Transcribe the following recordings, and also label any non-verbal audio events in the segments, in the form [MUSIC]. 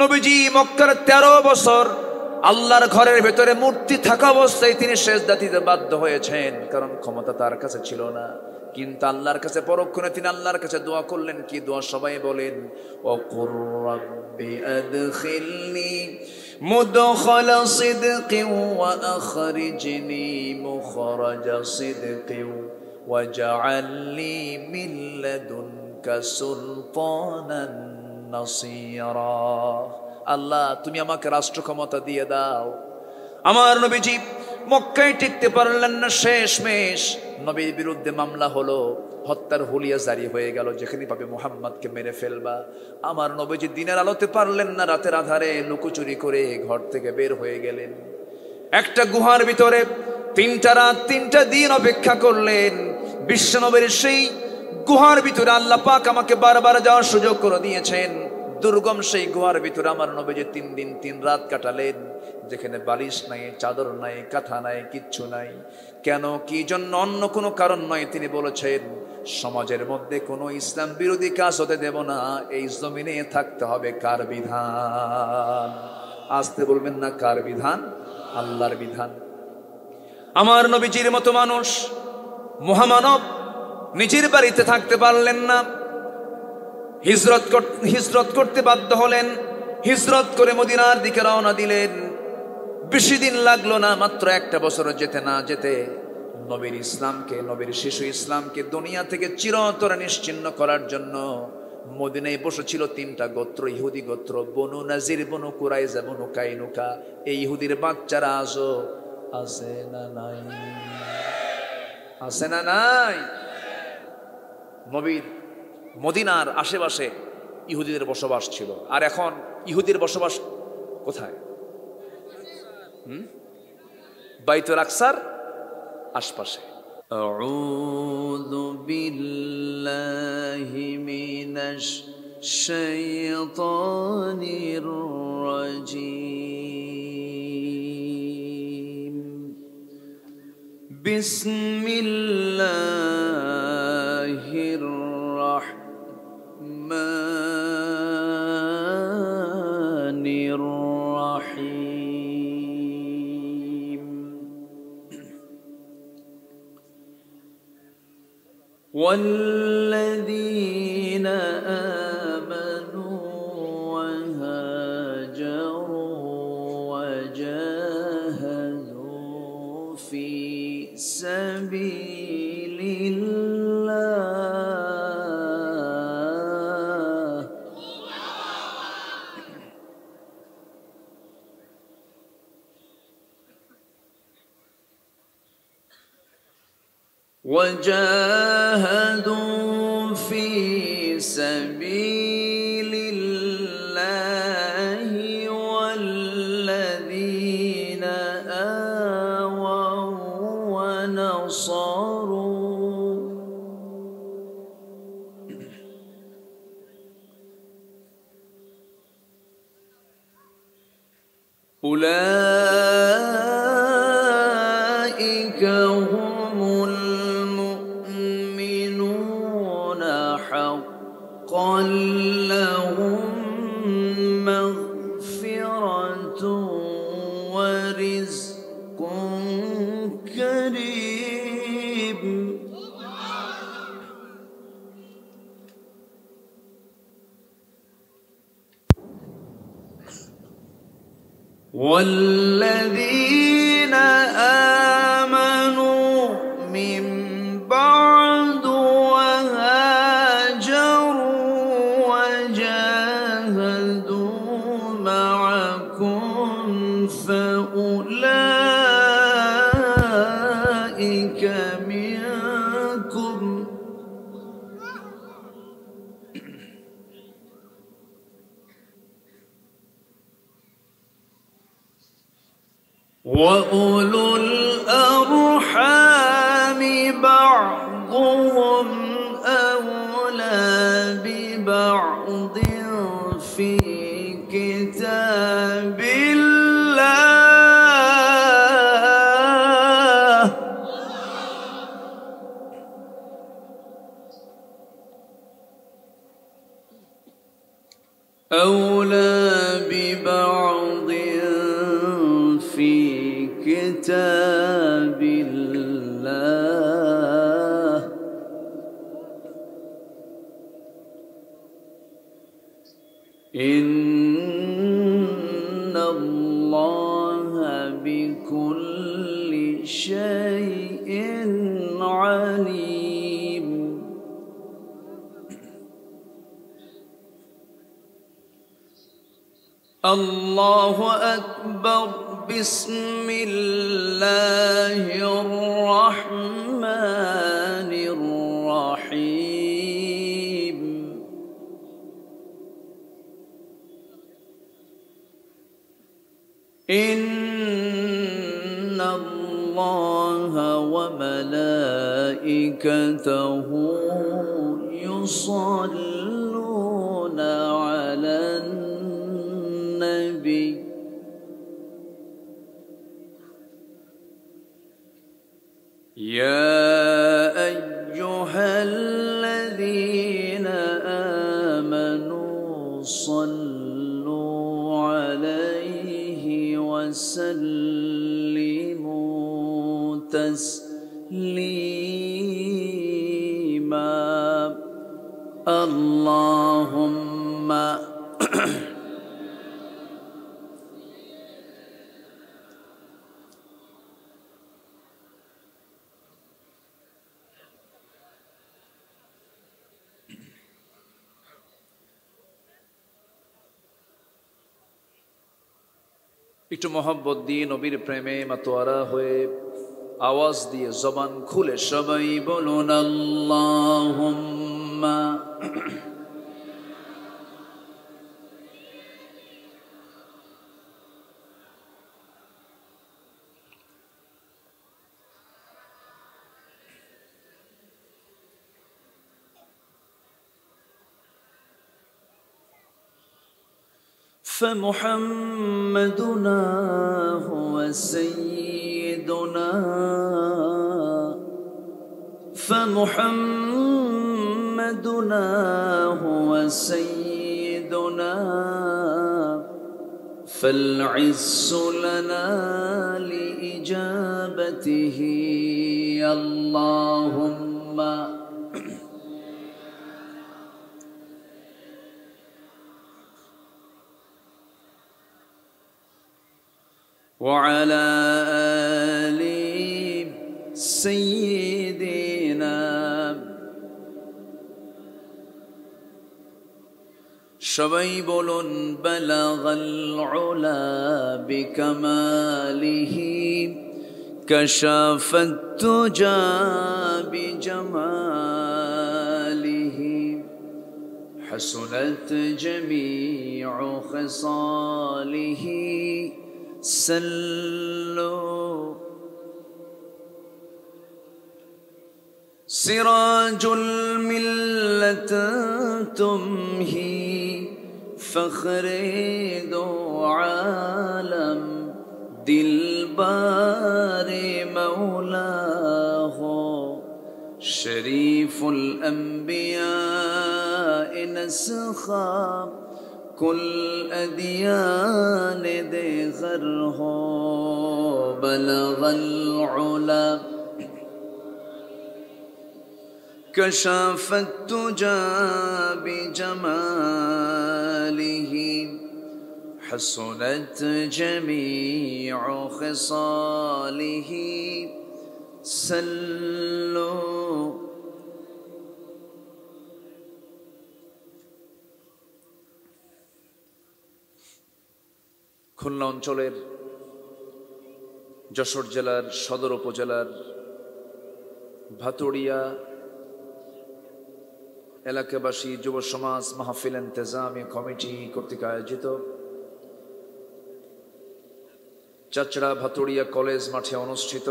নবীজি মক্কার ১৩ বছর আল্লাহর ঘরের ভেতরে মূর্তি থাকা অবস্থায় তিনি শেষ দাতিতে বাধ্য হয়েছেন কারণ ক্ষমতা তার কাছে ছিল না কিন্তু আল্লাহর কাছে পরক্ষণে তিনি আল্লাহর কাছে দোয়া করলেন কি দোয়া সবাই বলেন مدخل আল্লাহ তুমি আমাকে রাষ্ট্র ক্ষমতা দিয়ে দাও আমার নবীজি মক্কায় টিকতে পারলেন না শেষ মেষ নবীর বিরুদ্ধে মামলা হলো হত্যার হুলিয়া জারি হয়ে গেল যেখানে পাবে মোহাম্মদকে মেরে ফেলবা আমার নবীজি দিনের আলোতে পারলেন না রাতের আধারে লুকোচুরি করে ঘর থেকে বের হয়ে গেলেন একটা গুহার ভিতরে তিনটা রাত তিনটা দিন অপেক্ষা করলেন বিশ্বনবীর সেই গুহার ভিতরে আল্লাহ পাক আমাকে বারবার যাওয়ার সুযোগ করে দিয়েছেন দুর্গম সেই গুহার ভিতরে আমার নবীজি তিন দিন তিন রাত কাটালেন যেখানে বালিশ নাই চাদর নাই কাঁথা নাই কিচ্ছু নাই কেন কি জন্য অন্য কোনো কারণ নয় তিনি বলেছেন সমাজের মধ্যে কোনো ইসলাম বিরোধী কাজ হতে দেব না এই জমিনে থাকতে হবে কার বিধান আসতে বলবেন না কার বিধান আল্লাহর বিধান আমার নবীজির মতো মানুষ মহামানব নিজের বাড়িতে থাকতে পারলেন না হিজরত হিজরত করতে বাধ্য হলেন হিজরত করে মদিনার দিকে রওনা দিলেন বেশি দিন লাগলো না মাত্র একটা বছর যেতে না যেতে নবীর ইসলামকে নবীর শিশু ইসলামকে দুনিয়া থেকে চিরতরে নিশ্চিন্ন করার জন্য মদিনায় বসেছিল তিনটা গোত্র ইহুদি গোত্র বনু নাজির বনু কুরাইজা বনু কাইনুকা এই ইহুদির বাচ্চারা আজও আছে না নাই আছে না নাই নবীর মদিনার আশেপাশে ইহুদিদের বসবাস ছিল আর এখন ইহুদির বসবাস কোথায় হুম বাইত আকসার আশপাশে أعوذ بسم الله الله الرحمن الرحيم والذين آمنوا وهاجروا وجاهدوا في سبيل الله وجاء إن الله وملائكته يصلون মহব্বত দিয়ে নবীর প্রেমে মাতোয়ারা হয়ে আওয়াজ দিয়ে জবান খুলে সবাই বলুন আল্লাহ فمحمدنا هو سيدنا فمحمدنا هو سيدنا فالعز لنا لإجابته اللهم وعلى آل سيدنا شبيب بلغ العلا بكماله كشاف التجا بجماله حسنت جميع خصاله سلوا سراج الملة تمهي فخر دو عالم دلبار مولاه شريف الأنبياء نسخا كل أديان دي غر بلغ العلا كشفت التجا بجماله حصلت جميع خصاله سلوا খুলনা অঞ্চলের যশোর জেলার সদর উপজেলার ভাতুড়িয়া এলাকাবাসী যুব সমাজ মাহফিল এন্তেজামী কমিটি কর্তৃক আয়োজিত চাচড়া ভাতুড়িয়া কলেজ মাঠে অনুষ্ঠিত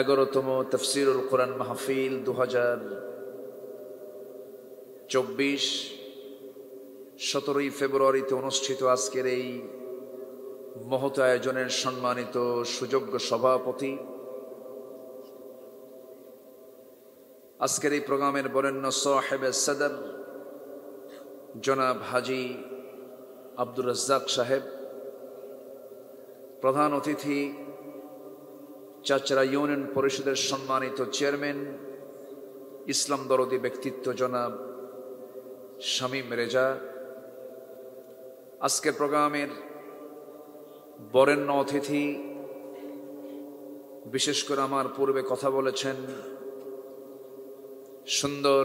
এগারোতম তফসিরুল কোরআন মাহফিল দু চব্বিশ সতেরোই ফেব্রুয়ারিতে অনুষ্ঠিত আজকের এই মহৎ আয়োজনের সম্মানিত সুযোগ্য সভাপতি আজকের এই প্রোগ্রামের বরেণ্য সাহেব সদর জনাব হাজি আব্দুর রাজ্জাক সাহেব প্রধান অতিথি চাচরা ইউনিয়ন পরিষদের সম্মানিত চেয়ারম্যান ইসলাম দরদি ব্যক্তিত্ব জনাব শামীম রেজা আজকের প্রোগ্রামের বরেণ্য অতিথি বিশেষ করে আমার পূর্বে কথা বলেছেন সুন্দর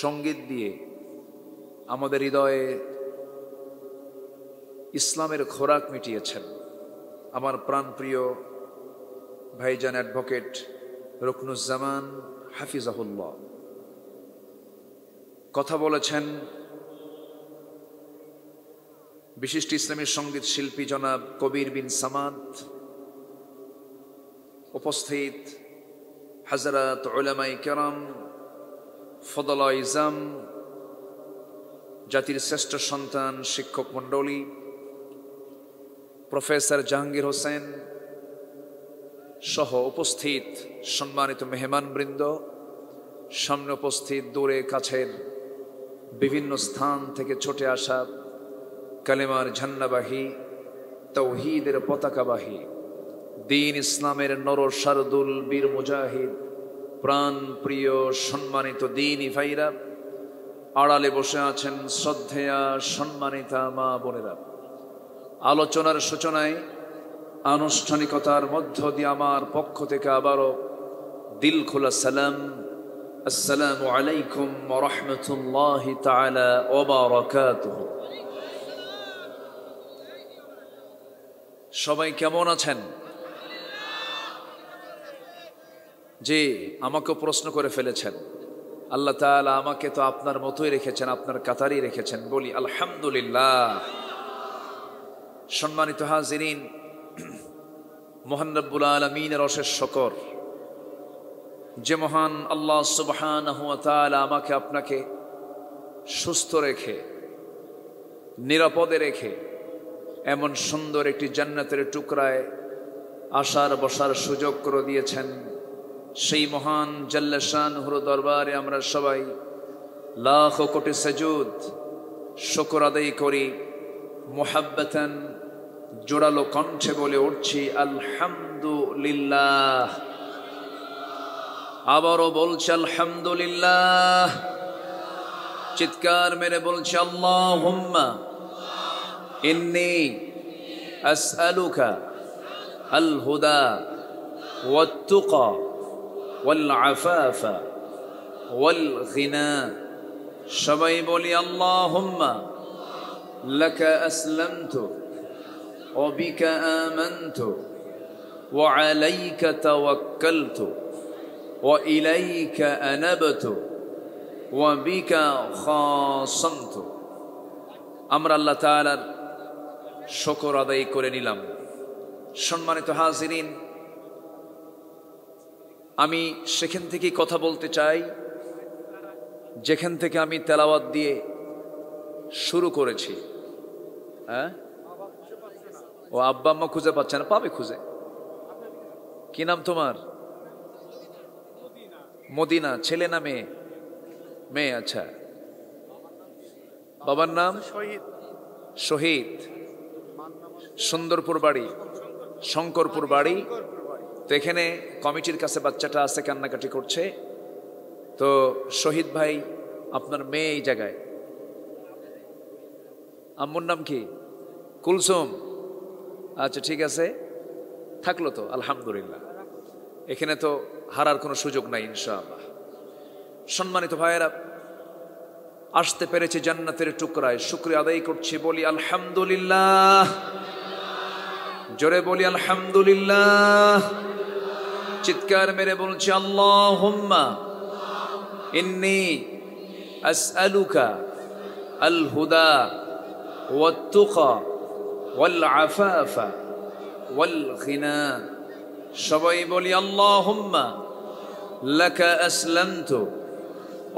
সঙ্গীত দিয়ে আমাদের হৃদয়ে ইসলামের খোরাক মিটিয়েছেন আমার প্রাণপ্রিয় ভাইজান অ্যাডভোকেট রকনুজ্জামান হাফিজাহুল্লাহ কথা বলেছেন বিশিষ্ট ইসলামী সঙ্গীত শিল্পী জনাব কবির বিন সামাদ উপস্থিত হাজারাত ওলামাই কেরাম ফদল ইজাম জাতির শ্রেষ্ঠ সন্তান শিক্ষক মণ্ডলী প্রফেসর জাহাঙ্গীর হোসেন সহ উপস্থিত সম্মানিত মেহমানবৃন্দ সামনে উপস্থিত দূরে কাছের বিভিন্ন স্থান থেকে ছুটে আসা কালেমার ঝান্নাবাহী তৌহিদের পতাকাবাহী দিন ইসলামের নর শারদুল বীর মুজাহিদ প্রাণ প্রিয় সম্মানিত দিন ইফাইরা আড়ালে বসে আছেন শ্রদ্ধেয়া সম্মানিতা মা বোনেরা আলোচনার সূচনায় আনুষ্ঠানিকতার মধ্য দিয়ে আমার পক্ষ থেকে আবারও দিল খোলা সালাম আসসালামু আলাইকুম রহমতুল্লাহ তালা ওবার সবাই কেমন আছেন যে আমাকে প্রশ্ন করে ফেলেছেন আল্লাহ তালা আমাকে তো আপনার মতোই রেখেছেন আপনার কাতারই রেখেছেন বলি আলহামদুলিল্লাহ সম্মানিত হাজিরিন মোহান্নবুল আলমিনের অশেষ শকর যে মহান আল্লাহ সুবহান আমাকে আপনাকে সুস্থ রেখে নিরাপদে রেখে এমন সুন্দর একটি জান্নাতের টুকরায় আসার বসার সুযোগ করে দিয়েছেন সেই মহান জল্লাসান হুর দরবারে আমরা সবাই লাখ কোটি সজুদ শকর আদায় করি মোহাব্বতন জোড়ালো কণ্ঠে বলে উঠছি আলহামদুলিল্লাহ আবারও বলছে আলহামদুলিল্লাহ চিৎকার মেরে বলছে আল্লাহ হুম্মা إني أسألك الهدى والتقى والعفاف والغنى شبيب لي اللهم لك أسلمت وبك آمنت وعليك توكلت وإليك أنبت وبك خاصمت أمر الله تعالى শকর আদায় করে নিলাম সম্মানিত হাজিরিন আমি সেখান থেকেই কথা বলতে চাই যেখান থেকে আমি তেলাওয়াত দিয়ে শুরু করেছি হ্যাঁ ও আব্বা আম্মা খুঁজে পাচ্ছে না পাবে খুঁজে কি নাম তোমার মদিনা ছেলে না মেয়ে মেয়ে আচ্ছা বাবার নাম শহীদ শহীদ সুন্দরপুর বাড়ি শঙ্করপুর বাড়ি তো এখানে কমিটির কাছে বাচ্চাটা আছে কান্নাকাটি করছে তো শহীদ ভাই আপনার মেয়ে এই জায়গায় আম্মুর নাম কি কুলসুম আচ্ছা ঠিক আছে থাকলো তো আলহামদুলিল্লাহ এখানে তো হারার কোনো সুযোগ নাই ইনশাআল্লাহ সম্মানিত ভাইয়েরা আসতে পেরেছি জান্নাতের টুকরায় শুক্রিয়া আদায় করছি বলি আলহামদুলিল্লাহ জোরে বলি আলহামদুলিল্লাহ চিৎকার মেরে বলছি আল্লাহ হুম্মা ইন্নি আসআলুকা আল হুদা ওয়াত্তুকা ওয়াল আফাফা ওয়াল ঘিনা সবাই বলি আল্লাহ হুম্মা লাকা আসলামতু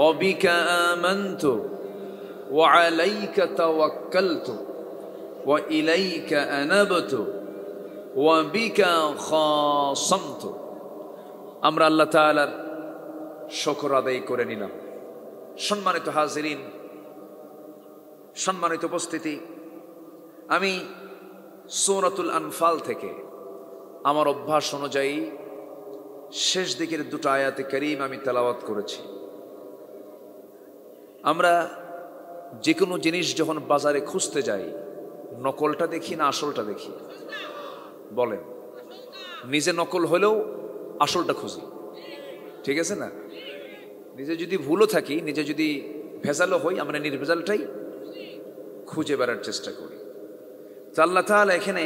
وبك آمنت وعليك توكلت وإليك أنبت وبك خاصمت আমরা আল্লাহ তালার শকর আদায় করে নিলাম সম্মানিত হাজিরিন সম্মানিত উপস্থিতি আমি সৌরাতুল আনফাল থেকে আমার অভ্যাস অনুযায়ী শেষ দিকের দুটো আয়াতে করিম আমি তেলাওয়াত করেছি আমরা যে কোনো জিনিস যখন বাজারে খুঁজতে যাই নকলটা দেখি না আসলটা দেখি বলেন নিজে নকল হলেও আসলটা খুঁজি ঠিক আছে না নিজে যদি ভুলও থাকি নিজে যদি ভেজালও হই আমরা নির্ভেজালটাই খুঁজে বেড়ার চেষ্টা করি চাল্লা তাহলে এখানে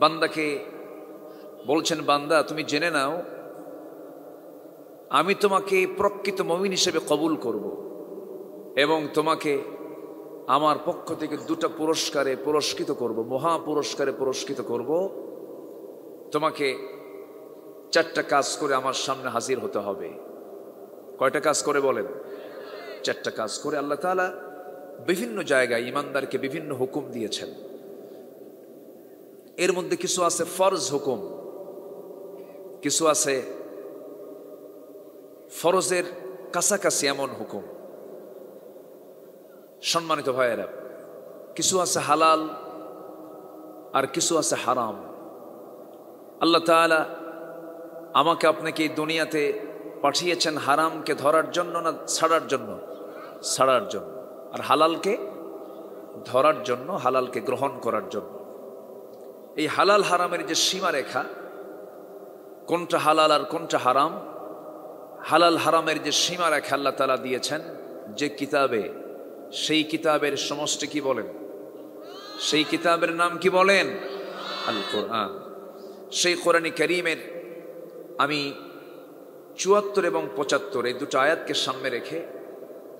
বান্দাকে বলছেন বান্দা তুমি জেনে নাও আমি তোমাকে প্রকৃত মমিন হিসেবে কবুল করব। এবং তোমাকে আমার পক্ষ থেকে দুটো পুরস্কারে পুরস্কৃত করব মহা পুরস্কারে পুরস্কৃত করব তোমাকে চারটা কাজ করে আমার সামনে হাজির হতে হবে কয়টা কাজ করে বলেন চারটা কাজ করে আল্লাহ তালা বিভিন্ন জায়গায় ইমানদারকে বিভিন্ন হুকুম দিয়েছেন এর মধ্যে কিছু আছে ফরজ হুকুম কিছু আছে ফরজের কাছাকাছি এমন হুকুম সম্মানিত ভাইয়েরা কিছু আছে হালাল আর কিছু আছে হারাম আল্লাহ তালা আমাকে আপনাকে এই দুনিয়াতে পাঠিয়েছেন হারামকে ধরার জন্য না ছাড়ার জন্য ছাড়ার জন্য আর হালালকে ধরার জন্য হালালকে গ্রহণ করার জন্য এই হালাল হারামের যে সীমারেখা কোনটা হালাল আর কোনটা হারাম হালাল হারামের যে সীমারেখা আল্লাহ তালা দিয়েছেন যে কিতাবে সেই কিতাবের সমষ্টি কি বলেন সেই কিতাবের নাম কি বলেন আল কোরআন সেই কোরআন করিমের আমি চুয়াত্তর এবং পঁচাত্তর এই দুটো আয়াতকে সামনে রেখে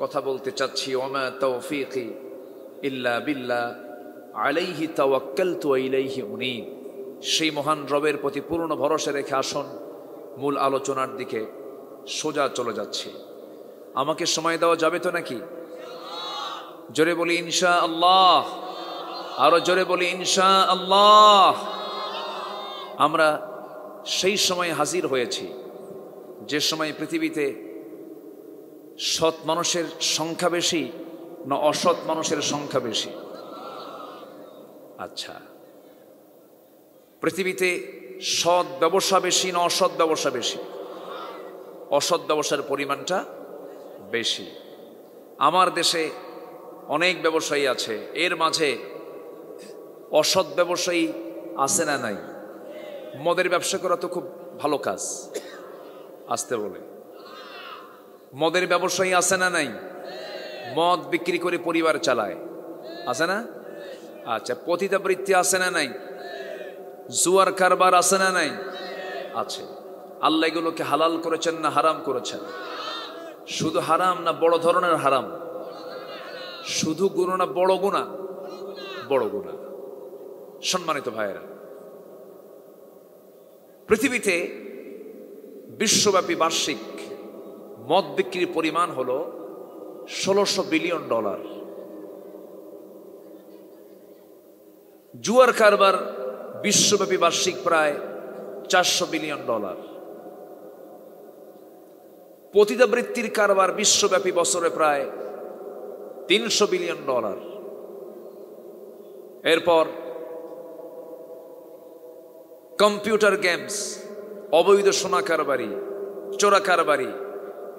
কথা বলতে চাচ্ছি ওমা তৌফিকি ইল্লা বিল্লা আলাইহি তাওয়াক্কাল তু ইলাইহি উনি সেই মহান রবের প্রতি পূর্ণ ভরসা রেখে আসুন মূল আলোচনার দিকে সোজা চলে যাচ্ছে আমাকে সময় দেওয়া যাবে তো নাকি জোরে বলি ইনশা আল্লাহ আরো জোরে বলি ইনশা আল্লাহ আমরা সেই সময় হাজির হয়েছি যে সময় পৃথিবীতে সৎ মানুষের সংখ্যা বেশি না অসৎ মানুষের সংখ্যা বেশি আচ্ছা পৃথিবীতে সৎ ব্যবসা বেশি না অসৎ ব্যবসা বেশি অসৎ ব্যবসার পরিমাণটা বেশি আমার দেশে অনেক ব্যবসায়ী আছে এর মাঝে অসৎ ব্যবসায়ী আছে না নাই মদের ব্যবসা করা তো খুব ভালো কাজ আসতে বলে মদের ব্যবসায়ী আছে না নাই মদ বিক্রি করে পরিবার চালায় আছে না আচ্ছা পতিতাবৃত্তি আছে না নাই জুয়ার কারবার আছে না নাই আছে আল্লাহ এগুলোকে হালাল করেছেন না হারাম করেছেন শুধু হারাম না বড় ধরনের হারাম শুধু গুণা না বড় গুণা বড় গুণা সম্মানিত ভাইয়েরা পৃথিবীতে বিশ্বব্যাপী বার্ষিক মদ বিক্রির পরিমাণ হল ষোলোশো বিলিয়ন ডলার জুয়ার কারবার বিশ্বব্যাপী বার্ষিক প্রায় চারশো বিলিয়ন ডলার পতিতাবৃত্তির কারবার বিশ্বব্যাপী বছরে প্রায় তিনশো বিলিয়ন ডলার এরপর কম্পিউটার গেমস অবৈধ সোনা কারবারি চোরা কারবারি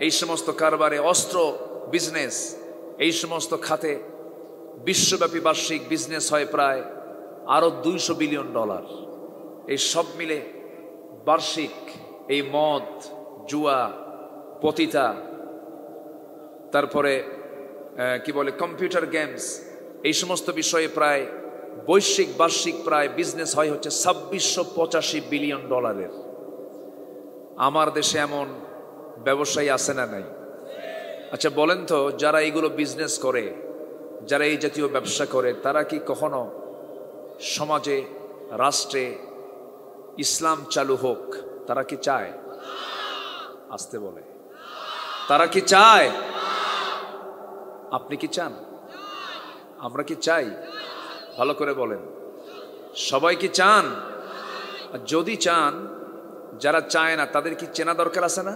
এই সমস্ত কারবারে অস্ত্র বিজনেস এই সমস্ত খাতে বিশ্বব্যাপী বার্ষিক বিজনেস হয় প্রায় আরও দুইশো বিলিয়ন ডলার এই সব মিলে বার্ষিক এই মদ জুয়া পতিতা তারপরে কি বলে কম্পিউটার গেমস এই সমস্ত বিষয়ে প্রায় বৈশ্বিক বার্ষিক প্রায় বিজনেস হয় হচ্ছে ছাব্বিশশো পঁচাশি বিলিয়ন ডলারের আমার দেশে এমন ব্যবসায়ী আছে না নাই আচ্ছা বলেন তো যারা এইগুলো বিজনেস করে যারা এই জাতীয় ব্যবসা করে তারা কি কখনো সমাজে রাষ্ট্রে ইসলাম চালু হোক তারা কি চায় আসতে বলে তারা কি চায় আপনি কি চান আমরা কি চাই ভালো করে বলেন সবাই কি চান যদি চান যারা চায় না তাদের কি চেনা দরকার আছে না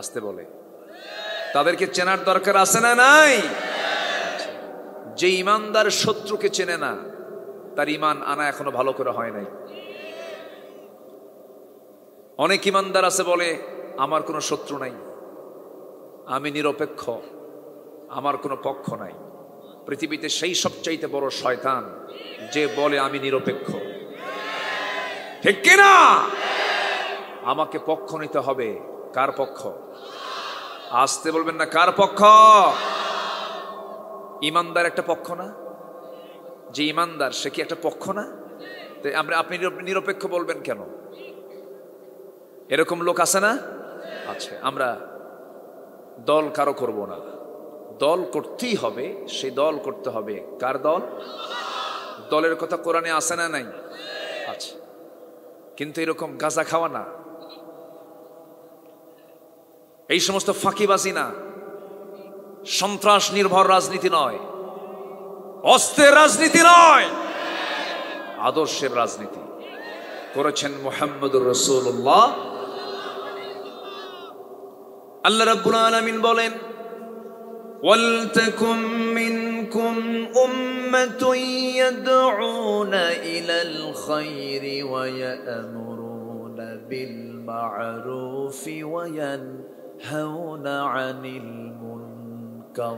আসতে বলে তাদেরকে চেনার দরকার আছে না নাই যে ইমানদার শত্রুকে চেনে না তার ইমান আনা এখনো ভালো করে হয় নাই অনেক ইমানদার আছে বলে আমার কোনো শত্রু নাই আমি নিরপেক্ষ আমার কোনো পক্ষ নাই পৃথিবীতে সেই সবচাইতে বড় শয়তান যে বলে আমি নিরপেক্ষ ঠিক কিনা আমাকে পক্ষ নিতে হবে কার পক্ষ আসতে বলবেন না কার পক্ষ ইমানদার একটা পক্ষ না যে ইমানদার সে কি একটা পক্ষ না আমরা আপনি নিরপেক্ষ বলবেন কেন এরকম লোক আছে না আচ্ছা আমরা দল কারো করব না দল করতেই হবে সে দল করতে হবে কার দল দলের কথা কোরআনে আসে না নাই আচ্ছা কিন্তু এরকম গাঁজা খাওয়া না এই সমস্ত ফাঁকিবাজি না সন্ত্রাস নির্ভর রাজনীতি নয় অস্ত্রের রাজনীতি নয় আদর্শের রাজনীতি করেছেন মোহাম্মদুর রসুল্লাহ আল্লাহ রাব্বুল আলামিন বলেন ولتكن منكم أمة يدعون إلى الخير ويأمرون بالمعروف وينهون عن المنكر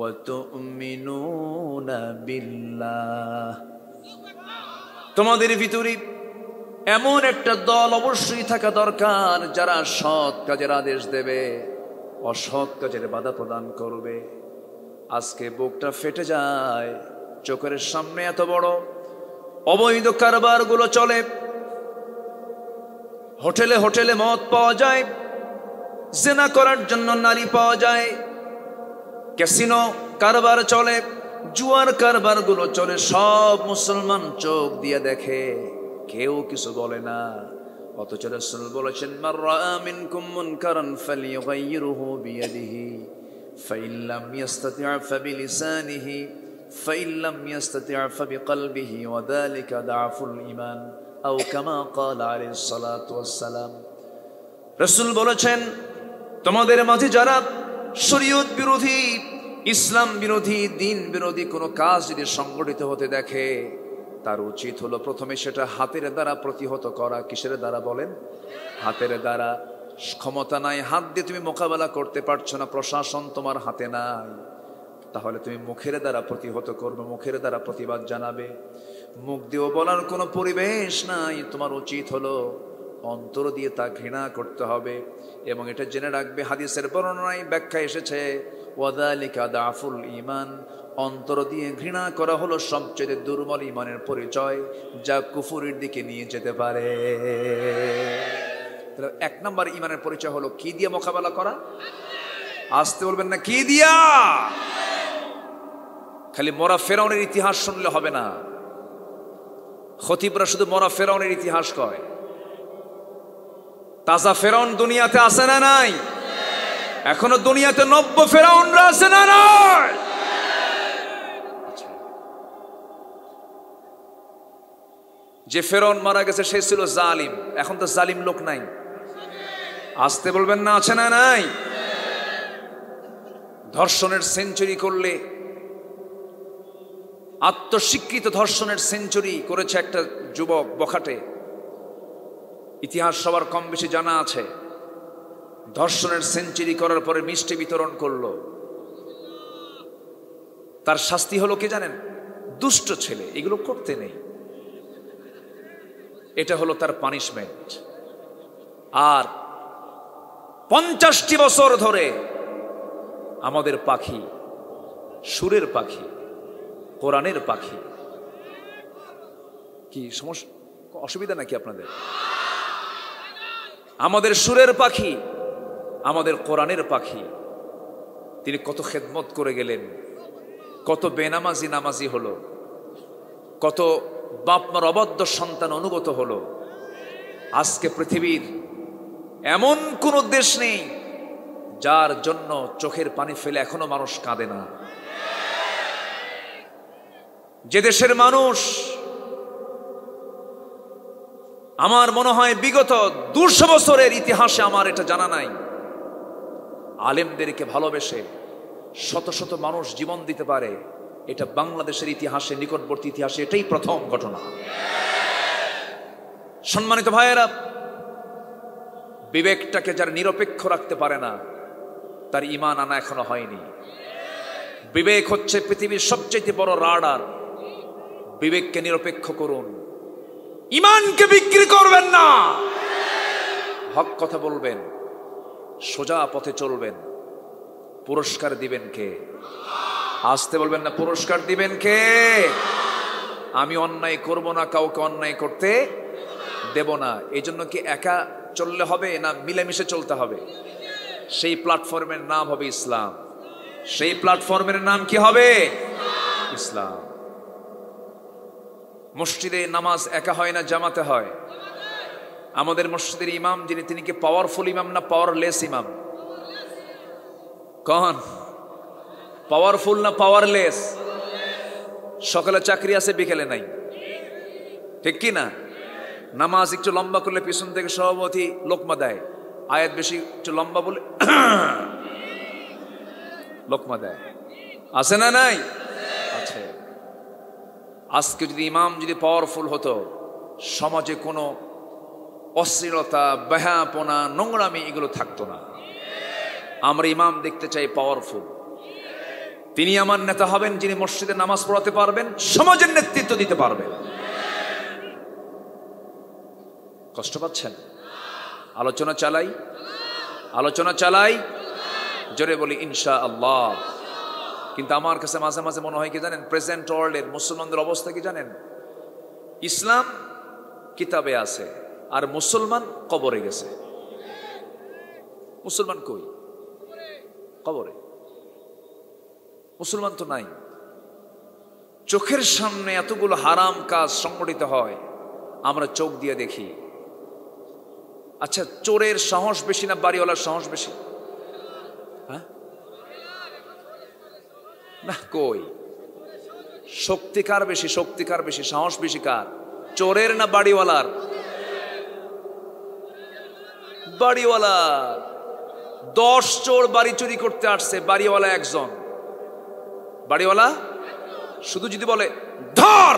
وتؤمنون بالله في توريب এমন একটা দল অবশ্যই থাকা দরকার যারা সৎ কাজের আদেশ দেবে অসৎ কাজের বাধা প্রদান করবে আজকে বুকটা ফেটে যায় চোখের সামনে এত বড় অবৈধ কারবারগুলো চলে হোটেলে হোটেলে মদ পাওয়া যায় জেনা করার জন্য নারী পাওয়া যায় ক্যাসিনো কারবার চলে জুয়ার কারবারগুলো চলে সব মুসলমান চোখ দিয়ে দেখে কেউ কিছু বলে না অথচ রসুল বলেছেন মারামিন কুম্মুন কারণ ফালি গাইরুহু বিয়াদিহি ফাইল্লাম ইয়াস্তাতি ফাবিলিসানিহি ফাইল্লাম ইয়াস্তাতি ফাবিকলবিহি ওয়াদালিকা দাফুল ইমান আও কামা কাল আলাইহিস সালাতু ওয়াস সালাম রসুল বলেছেন তোমাদের মাঝে যারা শরীয়ত বিরোধী ইসলাম বিরোধী দিন বিরোধী কোনো কাজ যদি সংগঠিত হতে দেখে তার উচিত হলো প্রথমে সেটা হাতের দ্বারা প্রতিহত করা কিসের দ্বারা বলেন হাতের দ্বারা ক্ষমতা নাই হাত দিয়ে তুমি মোকাবেলা করতে পারছো না প্রশাসন তোমার হাতে নাই তাহলে তুমি মুখের দ্বারা প্রতিহত করবে মুখের দ্বারা প্রতিবাদ জানাবে মুখ দিয়েও বলার কোনো পরিবেশ নাই তোমার উচিত হলো অন্তর দিয়ে তা ঘৃণা করতে হবে এবং এটা জেনে রাখবে হাদিসের বর্ণনায় ব্যাখ্যা এসেছে ওয়াদালিকা দাফুল ইমান অন্তর দিয়ে ঘৃণা করা হলো সবচেয়ে দুর্বল ইমানের পরিচয় যা কুফুরের দিকে নিয়ে যেতে পারে তাহলে এক নম্বর ইমানের পরিচয় হলো কি দিয়ে মোকাবেলা করা আসতে বলবেন না কি দিয়া খালি মরা ফেরাউনের ইতিহাস শুনলে হবে না খতিবরা শুধু মরা ফেরাউনের ইতিহাস কয় তাজা ফেরাউন দুনিয়াতে আসে না নাই এখনো দুনিয়াতে নব্য ফেরাউনরা আছে না নয় যে ফেরন মারা গেছে সে ছিল জালিম এখন তো জালিম লোক নাই আসতে বলবেন না আছে না নাই ধর্ষণের সেঞ্চুরি করলে আত্মস্বীকৃত ধর্ষণের সেঞ্চুরি করেছে একটা যুবক বখাটে ইতিহাস সবার কম বেশি জানা আছে ধর্ষণের সেঞ্চুরি করার পরে মিষ্টি বিতরণ করলো তার শাস্তি হলো কে জানেন দুষ্ট ছেলে এগুলো করতে নেই এটা হলো তার পানিশমেন্ট আর পঞ্চাশটি বছর ধরে আমাদের পাখি সুরের পাখি কোরআনের পাখি কি সমস্যা অসুবিধা নাকি আপনাদের আমাদের সুরের পাখি আমাদের কোরআনের পাখি তিনি কত খেদমত করে গেলেন কত বেনামাজি নামাজি হলো কত বাপমার অবদ্ধ সন্তান অনুগত হলো আজকে পৃথিবীর এমন কোনো দেশ নেই যার জন্য চোখের পানি ফেলে এখনো মানুষ কাঁদে না যে দেশের মানুষ আমার মনে হয় বিগত দুশো বছরের ইতিহাসে আমার এটা জানা নাই আলেমদেরকে ভালোবেসে শত শত মানুষ জীবন দিতে পারে এটা বাংলাদেশের ইতিহাসে নিকটবর্তী ইতিহাসে এটাই প্রথম ঘটনা সম্মানিত ভাইয়েরা বিবেকটাকে যারা নিরপেক্ষ রাখতে পারে না তার ইমান আনা এখনো হয়নি বিবেক হচ্ছে পৃথিবীর সবচেয়ে বড় রাডার বিবেককে নিরপেক্ষ করুন ইমানকে বিক্রি করবেন না হক কথা বলবেন সোজা পথে চলবেন পুরস্কার দিবেন কে আসতে বলবেন না পুরস্কার দিবেন কে আমি অন্যায় করব না কাউকে অন্যায় করতে দেব না এই জন্য কি একা চললে হবে না মিলেমিশে চলতে হবে সেই প্ল্যাটফর্মের নাম হবে ইসলাম সেই প্ল্যাটফর্মের নাম কি হবে ইসলাম মসজিদে নামাজ একা হয় না জামাতে হয় আমাদের মসজিদের ইমাম যিনি তিনি কি পাওয়ারফুল ইমাম না পাওয়ারলেস ইমাম কন পাওয়ারফুল না পাওয়ারলেস সকালে চাকরি আছে বিকেলে নাই ঠিক কি না নামাজ একটু লম্বা করলে পিছন থেকে সভাপতি লোকমা দেয় আয়াত বেশি একটু লম্বা বলে [COUGHS] লোকমা দেয় আছে না নাই আছে আজকে যদি ইমাম যদি পাওয়ারফুল হতো সমাজে কোনো অশ্লীলতা ব্যাহাপনা নোংরামি এগুলো থাকতো না আমরা ইমাম দেখতে চাই পাওয়ারফুল তিনি আমার নেতা হবেন যিনি মসজিদে নামাজ পড়াতে পারবেন সমাজের নেতৃত্ব দিতে পারবেন কষ্ট পাচ্ছেন আলোচনা চালাই আলোচনা চালাই জোরে বলি ইনশা আল্লাহ কিন্তু আমার কাছে মাঝে মাঝে মনে হয় কি জানেন প্রেজেন্ট ওয়ার্ল্ডের মুসলমানদের অবস্থা কি জানেন ইসলাম কিতাবে আছে আর মুসলমান কবরে গেছে মুসলমান কই কবরে মুসলমান তো নাই চোখের সামনে এতগুলো হারাম কাজ সংগঠিত হয় আমরা চোখ দিয়ে দেখি আচ্ছা চোরের সাহস বেশি না বাড়িওয়ালার সাহস বেশি হ্যাঁ না কই শক্তিকার বেশি শক্তিকার বেশি সাহস বেশি কার চোরের না বাড়িওয়ালার বাড়িওয়ালার দশ চোর বাড়ি চুরি করতে আসছে বাড়িওয়ালা একজন বাড়িওয়ালা শুধু যদি বলে ধর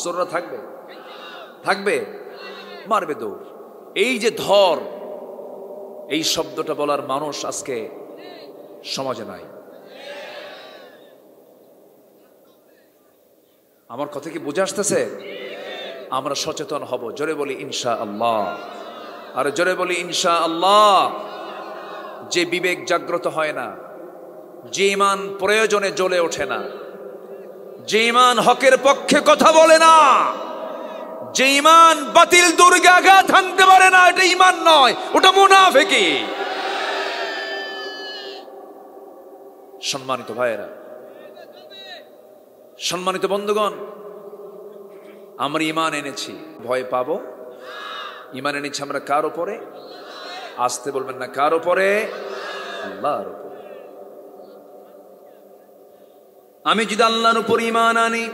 সোররা থাকবে থাকবে মারবে দৌড় এই যে ধর এই শব্দটা বলার মানুষ আজকে সমাজে নাই আমার কথা কি বুঝে আসতেছে আমরা সচেতন হব জোরে বলি ইনশা আল্লাহ আর জোরে বলি ইনশা আল্লাহ যে বিবেক জাগ্রত হয় না যে ইমান প্রয়োজনে জ্বলে ওঠে না যে ইমান হকের পক্ষে কথা বলে না যে ইমান বাতিল দুর্গা গা হানতে পারে না এটা ইমান নয় ওটা মুনাফেকি সম্মানিত ভাইয়েরা সম্মানিত বন্ধুগণ আমরা ইমান এনেছি ভয় পাবো ইমান এনেছি আমরা কার ওপরে আসতে বলবেন না কার ওপরে আল্লাহর ওপরে আমি যদি আল্লাহর উপর ইমান আনি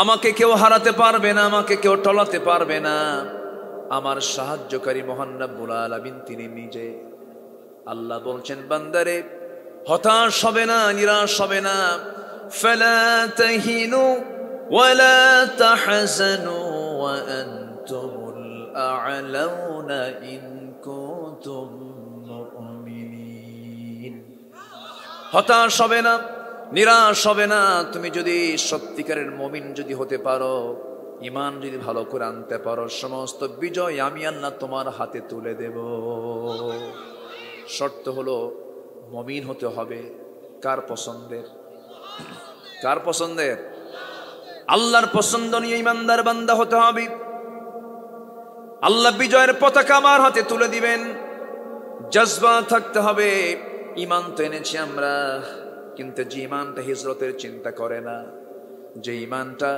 আমাকে কেউ হারাতে পারবে না আমাকে কেউ টলাতে পারবে না আমার সাহায্যকারী মোহান্নাবুল আলমিন তিনি নিজে আল্লাহ বলছেন বান্দারে হতাশ হবে না নিরাশ হবে না فلا تهنوا ولا ওয়া আনতুমুল الأعلون ইন কুনতুম হতাশ হবে না নিরাশ হবে না তুমি যদি সত্যিকারের মমিন যদি হতে পারো ইমান যদি ভালো করে আনতে পারো সমস্ত বিজয় আমি আল্লাহ তোমার হাতে তুলে দেব শর্ত হলো মমিন হতে হবে কার পছন্দের কার পছন্দের আল্লাহর নিয়ে ইমানদার বান্দা হতে হবে আল্লাহ বিজয়ের পতাকা আমার হাতে তুলে দিবেন জজবা থাকতে হবে ইমান তো এনেছি আমরা কিন্তু যে ইমানটা হিজরতের চিন্তা করে না যে ইমানটা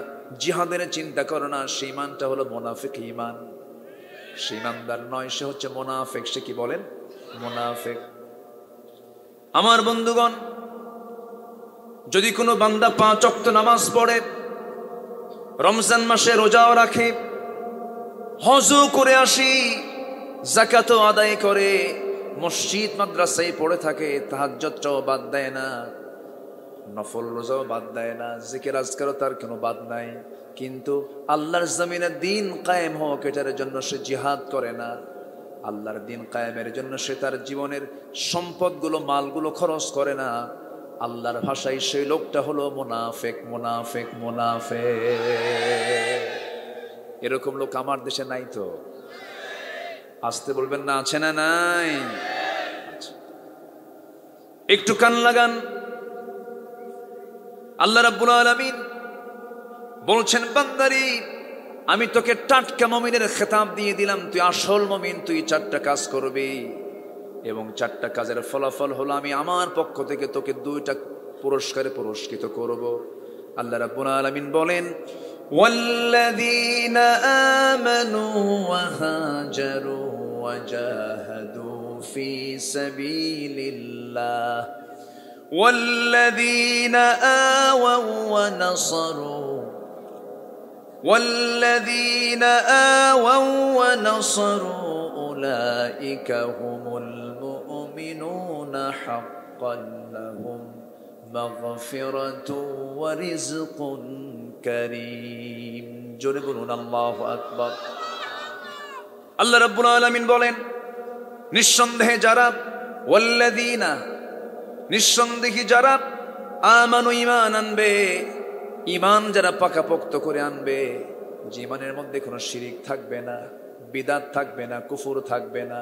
জিহাদের চিন্তা করে না সে ইমানটা হলো মোনাফিক ইমান সে ইমানদার নয় সে হচ্ছে মোনাফেক সে কি বলেন মোনাফেক আমার বন্ধুগণ যদি কোনো বান্দা পাঁচ অক্ত নামাজ পড়ে রমজান মাসে রোজাও রাখে হজও করে আসি জাকাতও আদায় করে মসজিদ মাদ্রাসায় পড়ে থাকে তাহাজ্জতটাও বাদ দেয় না নফল রোজাও বাদ দেয় না জিকের আজকারও তার কোনো বাদ নাই কিন্তু আল্লাহর জমিনে দিন কায়েম হোক এটার জন্য সে জিহাদ করে না আল্লাহর দিন কায়েমের জন্য সে তার জীবনের সম্পদগুলো মালগুলো খরচ করে না আল্লাহর ভাষায় সেই লোকটা হলো মোনাফেক মোনাফেক মোনাফে এরকম লোক আমার দেশে নাই তো আসতে বলবেন না আছে না নাই আচ্ছা। একটু কান লাগান আল্লাহ রাব্বুল আলামিন বলছেন বান্দারি আমি তোকে টাটকা মমিনের খেতাব দিয়ে দিলাম তুই আসল মমিন তুই চারটা কাজ করবি এবং চারটা কাজের ফলাফল হলো আমি আমার পক্ষ থেকে তোকে দুইটা পুরস্কারে পুরস্কৃত করব আল্লাহ রাব্বুল আলামিন বলেন والذين آمنوا وهاجروا وجاهدوا في سبيل الله والذين آووا ونصروا والذين آووا ونصروا أولئك هم المؤمنون حقا لهم مغفرة ورزق করিম জোরে বলুন আল্লাহ আকবর আল্লাহ রব্বুল আলমিন বলেন নিঃসন্দেহে যারা ওয়াল্লাদিনা নিঃসন্দেহী যারা আমানু ইমান আনবে ইমান যারা পাকাপোক্ত করে আনবে জীবনের মধ্যে কোনো শিরিক থাকবে না বিদাত থাকবে না কুফুর থাকবে না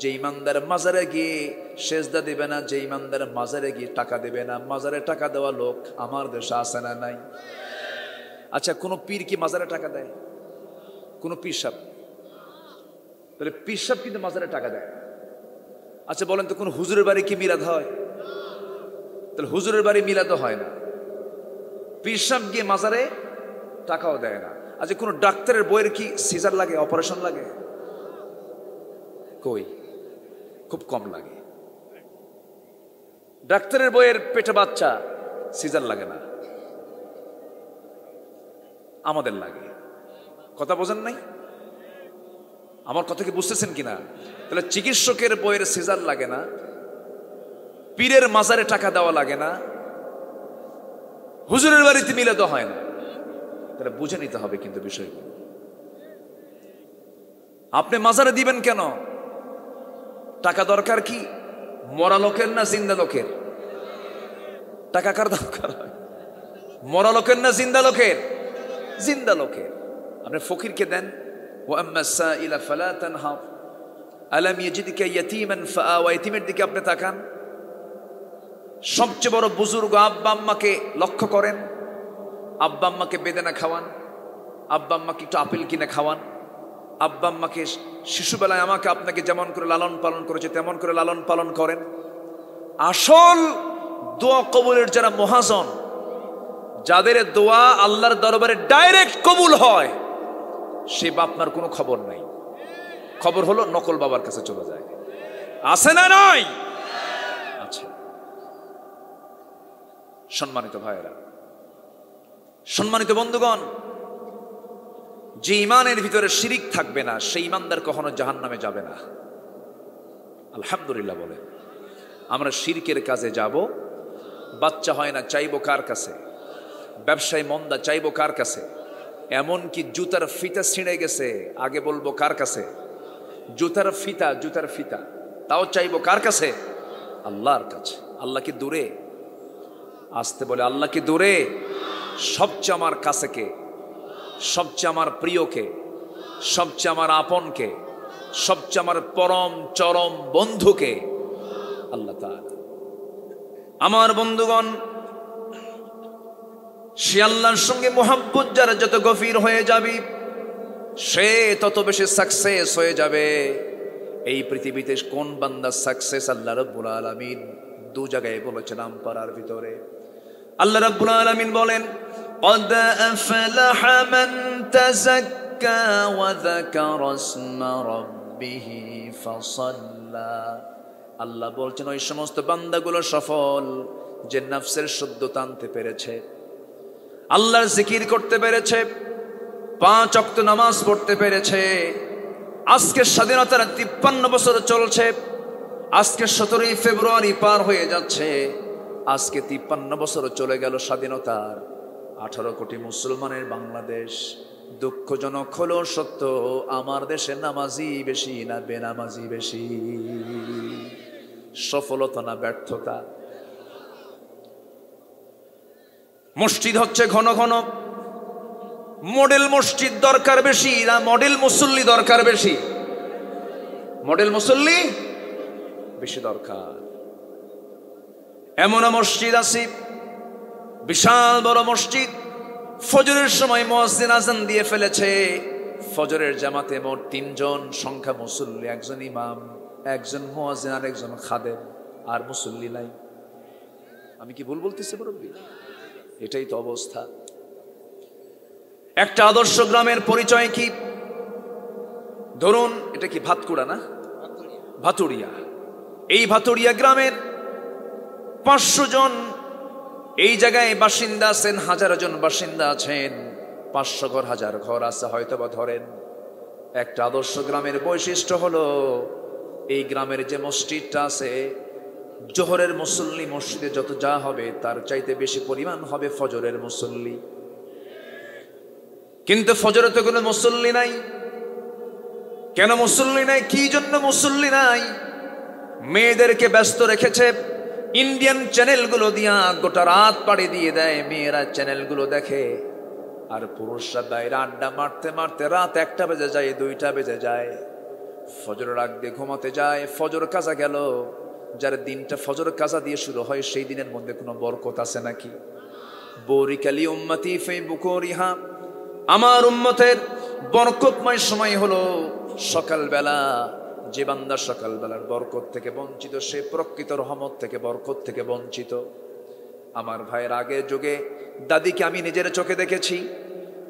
যে ইমানদার মাজারে গিয়ে সেজদা দেবে না যে ইমানদার মাজারে গিয়ে টাকা দেবে না মাজারে টাকা দেওয়া লোক আমার দেশে আসে না নাই আচ্ছা কোনো পীর কি মাজারে টাকা দেয় কোনো পীর সাপ তাহলে পীর সাপ কিন্তু মাজারে টাকা দেয় আচ্ছা বলেন তো কোন হুজুরের বাড়ি কি মিলাদ হয় তাহলে হুজুরের বাড়ি মিলাদ হয় না পীর সাপ গিয়ে মাজারে টাকাও দেয় না আচ্ছা কোনো ডাক্তারের বইয়ের কি সিজার লাগে অপারেশন লাগে কই খুব কম লাগে ডাক্তারের বইয়ের পেটে বাচ্চা সিজার লাগে না আমাদের লাগে কথা বোঝেন নাই আমার কথা কি বুঝতেছেন কিনা তাহলে চিকিৎসকের বইয়ের সিজার লাগে না পীরের মাজারে টাকা দেওয়া লাগে না হুজুরের বাড়িতে মিলে তো হয় না তাহলে বুঝে নিতে হবে কিন্তু বিষয়গুলো আপনি মাজারে দিবেন কেন টাকা দরকার কি মরা লোকের না জিন্দা লোকের টাকা কার দরকার হয় মরা লোকের না জিন্দা লোকের জিন্দা লোকের আপনি ফকিরকে দেন আলাম ইয়েজিদিকে ইয়তিমেন ইয়তিমের দিকে আপনি তাকান সবচেয়ে বড় বুজুর্গ আব্বা আম্মাকে লক্ষ্য করেন আব্বা আম্মাকে বেদেনা খাওয়ান আব্বা আম্মাকে একটু আপেল কিনে খাওয়ান আব্বা আম্মাকে শিশুবেলায় আমাকে আপনাকে যেমন করে লালন পালন করেছে তেমন করে লালন পালন করেন আসল দোয়া কবরের যারা মহাজন যাদের দোয়া আল্লাহর দরবারে ডাইরেক্ট কবুল হয় সে বাপনার কোনো খবর নাই খবর হলো নকল বাবার কাছে চলে যায় আছে না নয় সম্মানিত ভাইরা সম্মানিত বন্ধুগণ যে ইমানের ভিতরে শিরিক থাকবে না সেই ইমানদার কখনো জাহান নামে যাবে না আলহামদুলিল্লাহ বলে আমরা শিরকের কাজে যাব বাচ্চা হয় না চাইব কার কাছে ব্যবসায় মন্দা চাইবো কার কাছে এমন কি জুতার ফিতা ছিঁড়ে গেছে আগে বলবো কার কাছে জুতার ফিতা জুতার ফিতা তাও চাইবো কার কাছে আল্লাহর কাছে আল্লাহ কি দূরে আসতে বলে আল্লাহ কি দূরে সবচেয়ে আমার কাছে কে সবচেয়ে আমার প্রিয়কে সবচেয়ে আমার আপনকে সবচেয়ে আমার পরম চরম বন্ধুকে আল্লাহ আমার বন্ধুগণ সে আল্লাহর সঙ্গে মোহাম্মত যারা যত গভীর হয়ে যাবে সে তত বেশি সাকসেস হয়ে যাবে এই পৃথিবীতে কোন বান্দা সাকসেস আল্লাহ রব্বুল আলমিন দু জায়গায় বলেছেন আমপাড়ার ভিতরে আল্লাহ রব্বুল আলমিন বলেন আল্লাহ বলছেন ওই সমস্ত বান্দাগুলো সফল যে নফসের শুদ্ধ টানতে পেরেছে আল্লাহর জিকির করতে পেরেছে পাঁচ অক্ত নামাজ পড়তে পেরেছে আজকে স্বাধীনতার তিপ্পান্ন বছর চলছে আজকে সতেরোই ফেব্রুয়ারি পার হয়ে যাচ্ছে আজকে তিপ্পান্ন বছর চলে গেল স্বাধীনতার আঠারো কোটি মুসলমানের বাংলাদেশ দুঃখজনক হলো সত্য আমার দেশে নামাজি বেশি না বেনামাজি বেশি সফলতা না ব্যর্থতা মসজিদ হচ্ছে ঘন ঘন মডেল মসজিদ দরকার বেশি না মডেল মুসল্লি দরকার বেশি মডেল মুসল্লি বেশি দরকার এমন মসজিদ আছে বিশাল বড় মসজিদ ফজরের সময় মসজিদ আজান দিয়ে ফেলেছে ফজরের জামাতে মোট তিনজন সংখ্যা মুসল্লি একজন ইমাম একজন মোয়াজিন আর একজন খাদেম আর মুসল্লি নাই আমি কি ভুল বলতেছি বরব্বী এটাই তো অবস্থা একটা আদর্শ গ্রামের পরিচয় কি ধরুন এটা কি ভাতকুড়া না ভাতুড়িয়া এই ভাতুড়িয়া গ্রামের পাঁচশো জন এই জায়গায় বাসিন্দা আছেন হাজার জন বাসিন্দা আছেন পাঁচশো ঘর হাজার ঘর আছে হয়তো বা ধরেন একটা আদর্শ গ্রামের বৈশিষ্ট্য হলো এই গ্রামের যে মসজিদটা আছে জোহরের মুসল্লি মসজিদে যত যা হবে তার চাইতে বেশি পরিমাণ হবে ফজরের মুসল্লি কিন্তু ফজরে তো কোনো মুসল্লি নাই কেন মুসল্লি নাই কি জন্য মুসল্লি নাই মেয়েদেরকে ব্যস্ত রেখেছে ইন্ডিয়ান চ্যানেলগুলো দিয়া গোটা রাত পাড়ি দিয়ে দেয় মেয়েরা চ্যানেলগুলো দেখে আর পুরুষরা বাইরে আড্ডা মারতে মারতে রাত একটা বেজে যায় দুইটা বেজে যায় ফজর রাগ দিয়ে ঘুমাতে যায় ফজর কাজা গেল যার দিনটা ফজর কাজা দিয়ে শুরু হয় সেই দিনের মধ্যে কোনো বরকত আছে নাকি বরিকালি উম্মাতি ফে বুকরিহা আমার উম্মতের বরকতময় সময় হলো সকালবেলা যে বান্দা সকালবেলার বরকত থেকে বঞ্চিত সে প্রকৃত রহমত থেকে বরকত থেকে বঞ্চিত আমার ভাইয়ের আগের যুগে দাদিকে আমি নিজের চোখে দেখেছি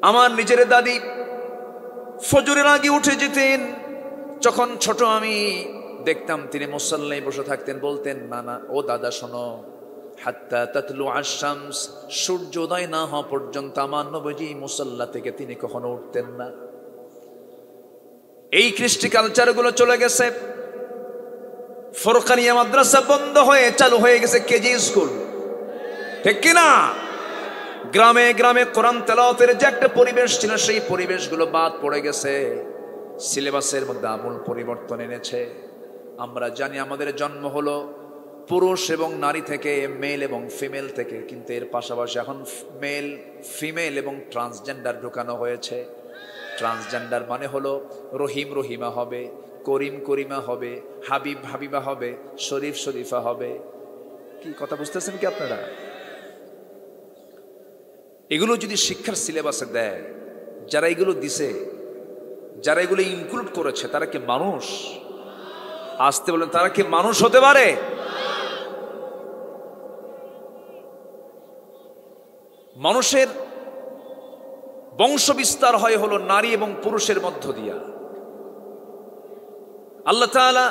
আমার নিজের দাদি ফজরের আগে উঠে যেতেন যখন ছোট আমি দেখতাম তিনি মুসাল্লাই বসে থাকতেন বলতেন না না ও দাদা শোনো হাত্তা তাতলু আশামস সূর্যোদয় না হওয়া পর্যন্ত আমার নবজি মুসল্লা থেকে তিনি কখনো উঠতেন না এই কৃষ্টি কালচারগুলো চলে গেছে ফরকানিয়া মাদ্রাসা বন্ধ হয়ে চালু হয়ে গেছে কেজি স্কুল ঠিক কিনা গ্রামে গ্রামে কোরআন তেলাওতের যে একটা পরিবেশ ছিল সেই পরিবেশগুলো বাদ পড়ে গেছে সিলেবাসের মধ্যে আমূল পরিবর্তন এনেছে আমরা জানি আমাদের জন্ম হলো পুরুষ এবং নারী থেকে মেল এবং ফিমেল থেকে কিন্তু এর পাশাপাশি এখন মেল ফিমেল এবং ট্রান্সজেন্ডার ঢুকানো হয়েছে ট্রান্সজেন্ডার মানে হলো রহিম রহিমা হবে করিম করিমা হবে হাবিব হাবিবা হবে শরীফ শরীফা হবে কি কথা বুঝতেছেন কি আপনারা এগুলো যদি শিক্ষার সিলেবাসে দেয় যারা এগুলো দিছে যারা এগুলো ইনক্লুড করেছে তারা কি মানুষ আসতে বলেন তারা কি মানুষ হতে পারে মানুষের বংশ বিস্তার হয় হলো নারী এবং পুরুষের মধ্য দিয়া আল্লাহ তালা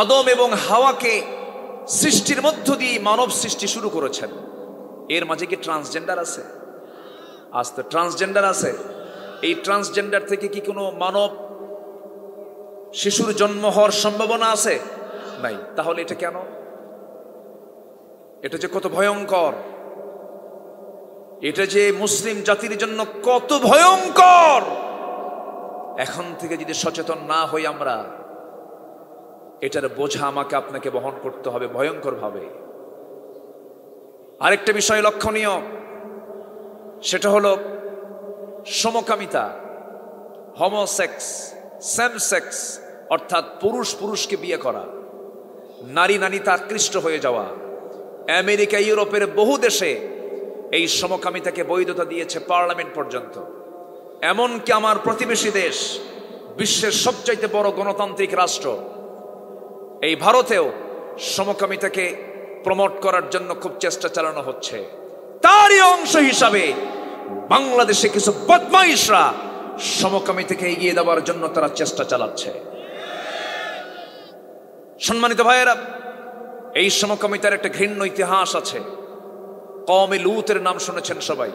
আদম এবং হাওয়াকে সৃষ্টির মধ্য দিয়ে মানব সৃষ্টি শুরু করেছেন এর মাঝে কি ট্রান্সজেন্ডার আছে আজ তো ট্রান্সজেন্ডার আছে এই ট্রান্সজেন্ডার থেকে কি কোনো মানব শিশুর জন্ম হওয়ার সম্ভাবনা আছে নাই তাহলে এটা কেন এটা যে কত ভয়ঙ্কর এটা যে মুসলিম জাতির জন্য কত ভয়ঙ্কর এখন থেকে যদি সচেতন না হই আমরা এটার বোঝা আমাকে আপনাকে বহন করতে হবে ভয়ঙ্করভাবে আরেকটা বিষয় লক্ষণীয় সেটা হলো সমকামিতা হোমোসেক্স সেক্স অর্থাৎ পুরুষ পুরুষকে বিয়ে করা নারী নারীতে আকৃষ্ট হয়ে যাওয়া আমেরিকা ইউরোপের বহু দেশে এই সমকামিতাকে বৈধতা দিয়েছে পার্লামেন্ট পর্যন্ত এমনকি আমার প্রতিবেশী দেশ বিশ্বের সবচাইতে বড় গণতান্ত্রিক রাষ্ট্র এই ভারতেও সমকামিতাকে প্রমোট করার জন্য খুব চেষ্টা চালানো হচ্ছে তারই অংশ হিসাবে বাংলাদেশে কিছু বদমাইশরা সমকামিতাকে এগিয়ে দেওয়ার জন্য তারা চেষ্টা চালাচ্ছে সম্মানিত ভাইয়েরা এই সমকামিতার একটা ঘৃণ্য ইতিহাস আছে কমে লুতের নাম শুনেছেন সবাই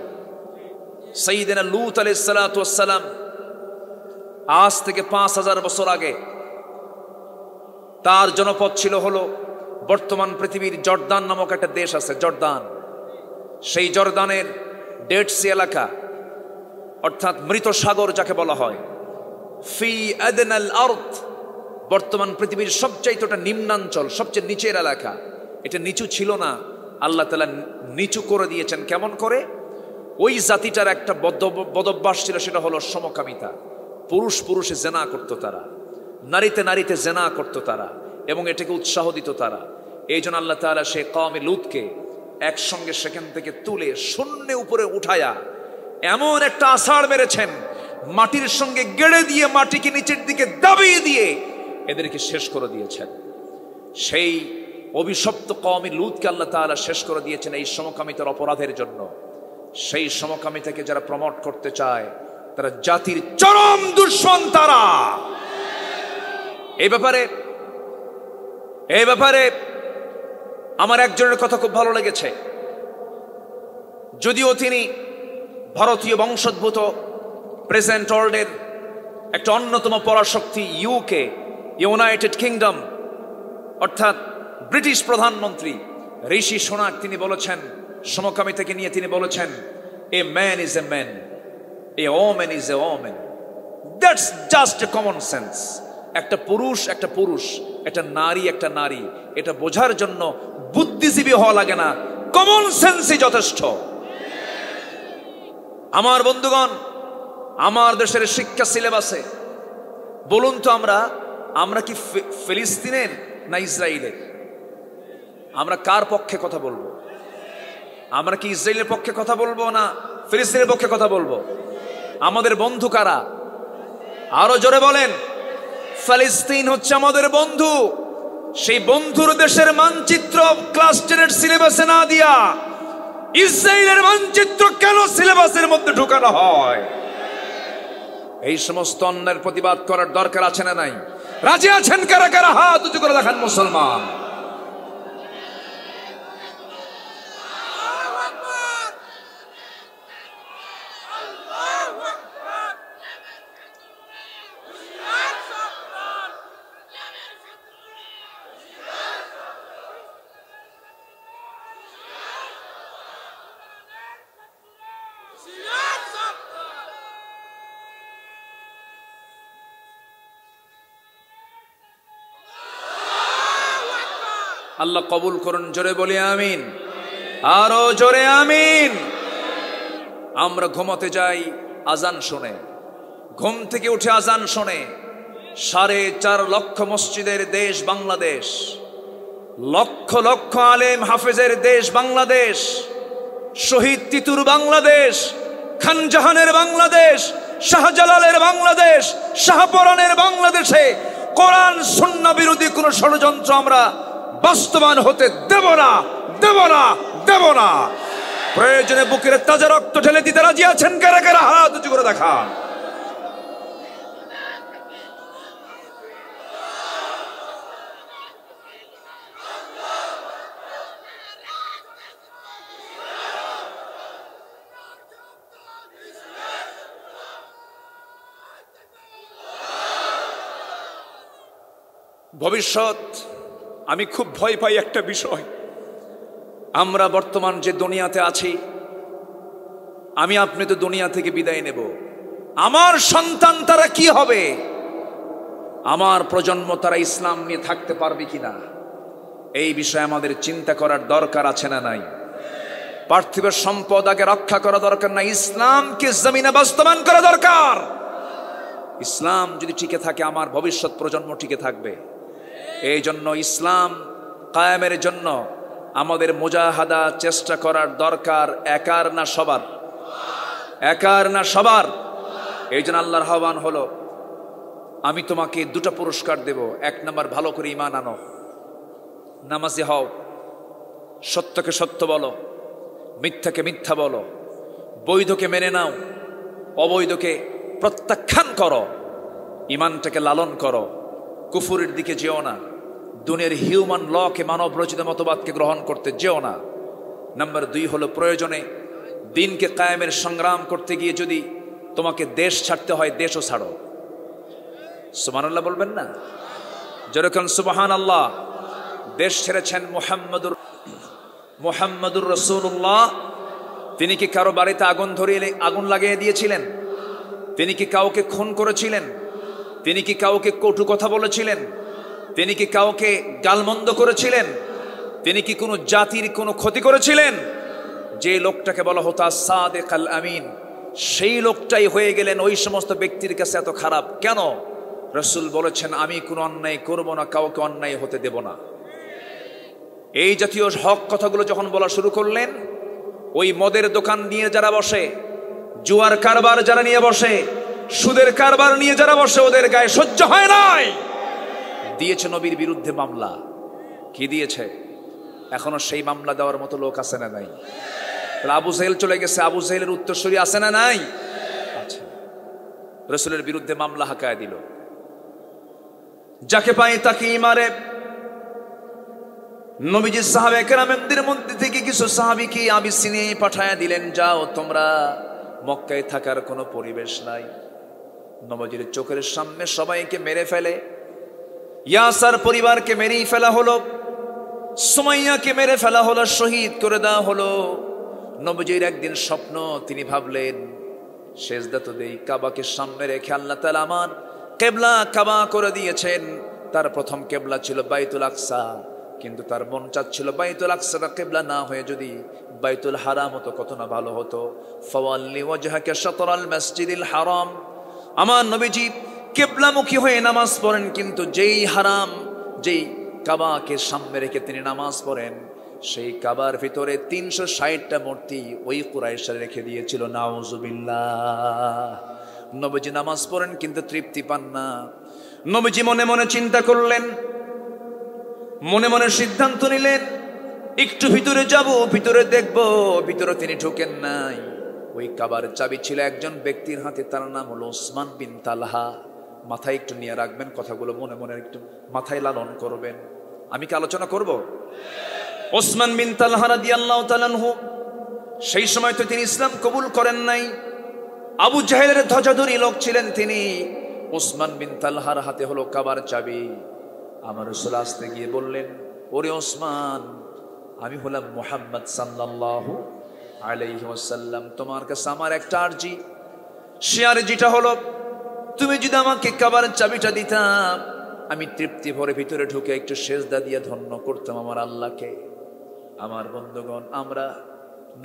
সঈদিনা লুত আলি সালাতাম আজ থেকে পাঁচ হাজার বছর আগে তার জনপদ ছিল হলো বর্তমান পৃথিবীর জর্দান নামক একটা দেশ আছে জর্দান সেই জর্দানের ডেটসি এলাকা অর্থাৎ মৃত সাগর যাকে বলা হয় ফি আদনাল আর্থ বর্তমান পৃথিবীর সবচাইতে ওটা নিম্নাঞ্চল সবচেয়ে নিচের এলাকা এটা নিচু ছিল না আল্লাহ তালা নিচু করে দিয়েছেন কেমন করে ওই জাতিটার একটা বদভ্যাস ছিল সেটা হলো সমকামিতা পুরুষ পুরুষে জেনা করত তারা নারীতে নারীতে জেনা করত তারা এবং এটাকে উৎসাহ দিত তারা এই জন্য আল্লাহ তালা সে কমে লুৎকে একসঙ্গে সেখান থেকে তুলে শূন্য উপরে উঠায়া এমন একটা আষাঢ় মেরেছেন মাটির সঙ্গে গেড়ে দিয়ে মাটিকে নিচের দিকে দাবিয়ে দিয়ে এদেরকে শেষ করে দিয়েছেন সেই অভিশপ্ত কমই লুদকে আল্লাহ তালা শেষ করে দিয়েছেন এই সমকামিতার অপরাধের জন্য সেই সমকামিতাকে যারা প্রমোট করতে চায় তারা জাতির চরম দুশ্মন তারা এই ব্যাপারে এই ব্যাপারে আমার একজনের কথা খুব ভালো লেগেছে যদিও তিনি ভারতীয় বংশোদ্ভূত প্রেজেন্ট ওয়ার্ল্ডের একটা অন্যতম পরাশক্তি ইউকে ইউনাইটেড কিংডম অর্থাৎ ব্রিটিশ প্রধানমন্ত্রী ঋষি সোনাক তিনি বলেছেন সমকামী থেকে নিয়ে তিনি বলেছেন a man is a man a man is a man that's just a common sense একটা পুরুষ একটা পুরুষ একটা নারী একটা নারী এটা বোঝার জন্য বুদ্ধিজীবী হওয়া লাগে না কমন সেন্সই যথেষ্ট আমার বন্ধুগণ আমার দেশের শিক্ষা সিলেবাসে বলুন তো আমরা আমরা কি ফিলিস্তিনের না ইসরায়েলের আমরা কার পক্ষে কথা বলবো আমরা কি ইসরায়েলের পক্ষে কথা বলবো না ফিলিস্তিনের পক্ষে কথা বলবো আমাদের বন্ধু কারা আরো জোরে বলেন ফিলিস্তিন হচ্ছে আমাদের বন্ধু সেই বন্ধুর দেশের মানচিত্র ক্লাস টেনের সিলেবাসে না দিয়া ইসরায়েলের মানচিত্র কেন সিলেবাসের মধ্যে ঢুকানো হয় এই সমস্ত অন্যের প্রতিবাদ করার দরকার আছে না নাই রাজি আছেন কারা কারা হাত উঁচু করে দেখান মুসলমান আল্লাহ কবুল করুন জোরে বলি আমিন আরো জোরে আমিন আমরা ঘুমাতে যাই আজান শোনে ঘুম থেকে উঠে আজান শোনে সাড়ে চার লক্ষ মসজিদের দেশ বাংলাদেশ লক্ষ লক্ষ আলেম হাফেজের দেশ বাংলাদেশ শহীদ তিতুর বাংলাদেশ খানজাহানের বাংলাদেশ শাহজালালের বাংলাদেশ শাহপরণের বাংলাদেশে কোরআন সুন্না বিরোধী কোনো ষড়যন্ত্র আমরা বাস্তবায়ন হতে দেব না দেব না দেব না প্রয়োজনে বুকের তাজা রক্ত ঢেলে দিতে রাজি আছেন কারা কারা হাত উঁচু করে দেখান ভবিষ্যৎ আমি খুব ভয় পাই একটা বিষয় আমরা বর্তমান যে দুনিয়াতে আছি আমি আপনি তো দুনিয়া থেকে বিদায় নেব আমার সন্তান তারা কি হবে আমার প্রজন্ম তারা ইসলাম নিয়ে থাকতে পারবে কি না এই বিষয়ে আমাদের চিন্তা করার দরকার আছে না নাই পার্থিবের সম্পদ আগে রক্ষা করা দরকার না ইসলামকে জমিনে বাস্তবায়ন করা দরকার ইসলাম যদি টিকে থাকে আমার ভবিষ্যৎ প্রজন্ম টিকে থাকবে এই জন্য ইসলাম কায়েমের জন্য আমাদের মোজাহাদা চেষ্টা করার দরকার একার না সবার একার না সবার এই জন্য আল্লাহর আহ্বান হলো আমি তোমাকে দুটা পুরস্কার দেব এক নম্বর ভালো করে ইমান আনো নামাজি হও সত্যকে সত্য বলো মিথ্যাকে মিথ্যা বলো বৈধকে মেনে নাও অবৈধকে প্রত্যাখ্যান করো ইমানটাকে লালন করো কুফুরের দিকে যেও না দুনিয়ার হিউম্যান লকে মানব রচিত মতবাদকে গ্রহণ করতে যেও না নাম্বার দুই হলো প্রয়োজনে দিনকে কায়েমের সংগ্রাম করতে গিয়ে যদি তোমাকে দেশ ছাড়তে হয় দেশও ছাড়ো আল্লাহ বলবেন না যেরকম সুবাহান আল্লাহ দেশ ছেড়েছেন মোহাম্মদুর মোহাম্মদুর রসুল্লাহ তিনি কি কারো বাড়িতে আগুন ধরিয়ে আগুন লাগিয়ে দিয়েছিলেন তিনি কি কাউকে খুন করেছিলেন তিনি কি কাউকে কটু কথা বলেছিলেন তিনি কি কাউকে গালমন্দ করেছিলেন তিনি কি কোনো জাতির কোনো ক্ষতি করেছিলেন যে লোকটাকে বলা হতো সাদেক আল আমিন সেই লোকটাই হয়ে গেলেন ওই সমস্ত ব্যক্তির কাছে এত খারাপ কেন রসুল বলেছেন আমি কোনো অন্যায় করব না কাউকে অন্যায় হতে দেব না এই জাতীয় হক কথাগুলো যখন বলা শুরু করলেন ওই মদের দোকান নিয়ে যারা বসে জুয়ার কারবার যারা নিয়ে বসে সুদের কারবার নিয়ে যারা বসে ওদের গায়ে সহ্য হয় নাই দিয়েছে নবীর বিরুদ্ধে মামলা কি দিয়েছে এখনো সেই মামলা দেওয়ার মতো লোক আছে না নাই আবু জাহেল চলে গেছে আবু জাহেলের উত্তরসূরি আছে না নাই আচ্ছা রসুলের বিরুদ্ধে মামলা হাঁকায় দিল যাকে পাই তাকে ইমারে নবীজি সাহাবে কেরামেনদের মধ্যে থেকে কিছু সাহাবিকে আবিসিনে পাঠায় দিলেন যাও তোমরা মক্কায় থাকার কোনো পরিবেশ নাই নবজির চোখের সামনে সবাইকে মেরে ফেলে ইয়াসার পরিবারকে মেরেই ফেলা হলো সুমাইয়াকে মেরে ফেলা হলো শহীদ করে দেওয়া হলো নবজির একদিন স্বপ্ন তিনি ভাবলেন সেজদা তো দেই কাবাকে সামনে রেখে আল্লাহ তালা আমার কেবলা কাবা করে দিয়েছেন তার প্রথম কেবলা ছিল বাইতুল আকসা কিন্তু তার মন চাচ্ছিল বাইতুল আকসাটা কেবলা না হয়ে যদি বাইতুল হারাম হতো কত না ভালো হতো ফওয়াল্লি ওয়াজহাকে সতরাল মসজিদুল হারাম আমার নবীজি কেবলামুখী হয়ে নামাজ পড়েন কিন্তু যেই হারাম যেই কাবাকে সামনে রেখে তিনি নামাজ পড়েন সেই কাবার ভিতরে তিনশো ষাটটা মূর্তি ওই কুরাইশা রেখে দিয়েছিল নাওজুবিল্লা নবীজি নামাজ পড়েন কিন্তু তৃপ্তি পান না নবীজি মনে মনে চিন্তা করলেন মনে মনে সিদ্ধান্ত নিলেন একটু ভিতরে যাব ভিতরে দেখব ভিতরে তিনি ঢুকেন নাই ওই কাবার চাবি ছিল একজন ব্যক্তির হাতে তার নাম হলো ওসমান বিন তালহা মাথায় একটু নিয়ে রাখবেন কথাগুলো মনে মনে একটু মাথায় লালন করবেন আমি কি আলোচনা করব ওসমান বিন তালহা রাদি আল্লাহ তালানহু সেই সময় তো তিনি ইসলাম কবুল করেন নাই আবু জাহেলের ধ্বজাধরী লোক ছিলেন তিনি ওসমান বিন তালহার হাতে হলো কাবার চাবি আমার রসুল আসতে গিয়ে বললেন ওরে ওসমান আমি হলাম মোহাম্মদ সাল্লাল্লাহু আলাইহাল্লাম তোমার কাছে আমার একটা আর্জি সে আর্জিটা হলো তুমি যদি আমাকে কাবার চাবিটা দিতাম আমি তৃপ্তি ভরে ভিতরে ঢুকে একটু সেজদা দিয়ে ধন্য করতাম আমার আল্লাহকে আমার বন্ধুগণ আমরা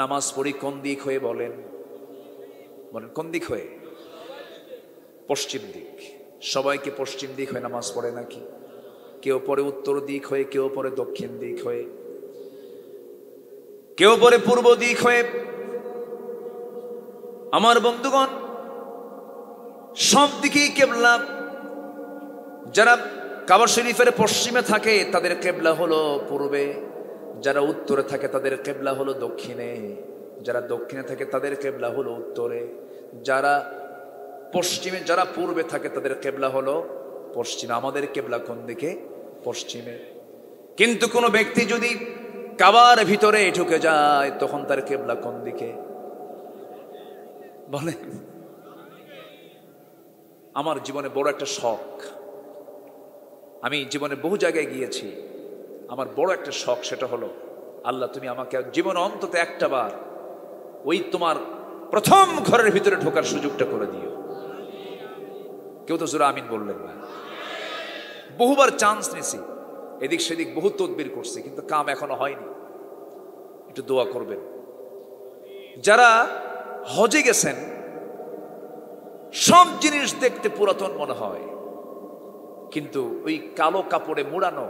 নামাজ পড়ি কোন দিক হয়ে বলেন বলেন কোন দিক হয়ে পশ্চিম দিক সবাইকে পশ্চিম দিক হয়ে নামাজ পড়ে নাকি কেউ পরে উত্তর দিক হয়ে কেউ পরে দক্ষিণ দিক হয়ে কেউ পরে পূর্ব দিক হয়ে আমার বন্ধুগণ সব দিকেই কেবলা যারা কাবার শরীফের পশ্চিমে থাকে তাদের কেবলা হলো পূর্বে যারা উত্তরে থাকে তাদের কেবলা হলো দক্ষিণে যারা দক্ষিণে থাকে তাদের কেবলা হলো উত্তরে যারা পশ্চিমে যারা পূর্বে থাকে তাদের কেবলা হলো পশ্চিমে আমাদের কেবলা কোন দিকে পশ্চিমে কিন্তু কোনো ব্যক্তি যদি কাবার ভিতরে ঢুকে যায় তখন তার কেবলা কোন দিকে বলে আমার জীবনে বড় একটা শখ আমি জীবনে বহু জায়গায় গিয়েছি আমার বড় একটা শখ সেটা হলো আল্লাহ তুমি আমাকে জীবন অন্তত একটা বার ওই তোমার প্রথম ঘরের ভিতরে ঢোকার সুযোগটা করে দিও কেউ তো জোরা আমিন বললেন না বহুবার চান্স নিছি এদিক সেদিক বহু তদবির করছে কিন্তু কাম এখনো হয়নি একটু দোয়া করবেন যারা হজে গেছেন সব জিনিস দেখতে পুরাতন মনে হয় কিন্তু ওই কালো কাপড়ে মোড়ানো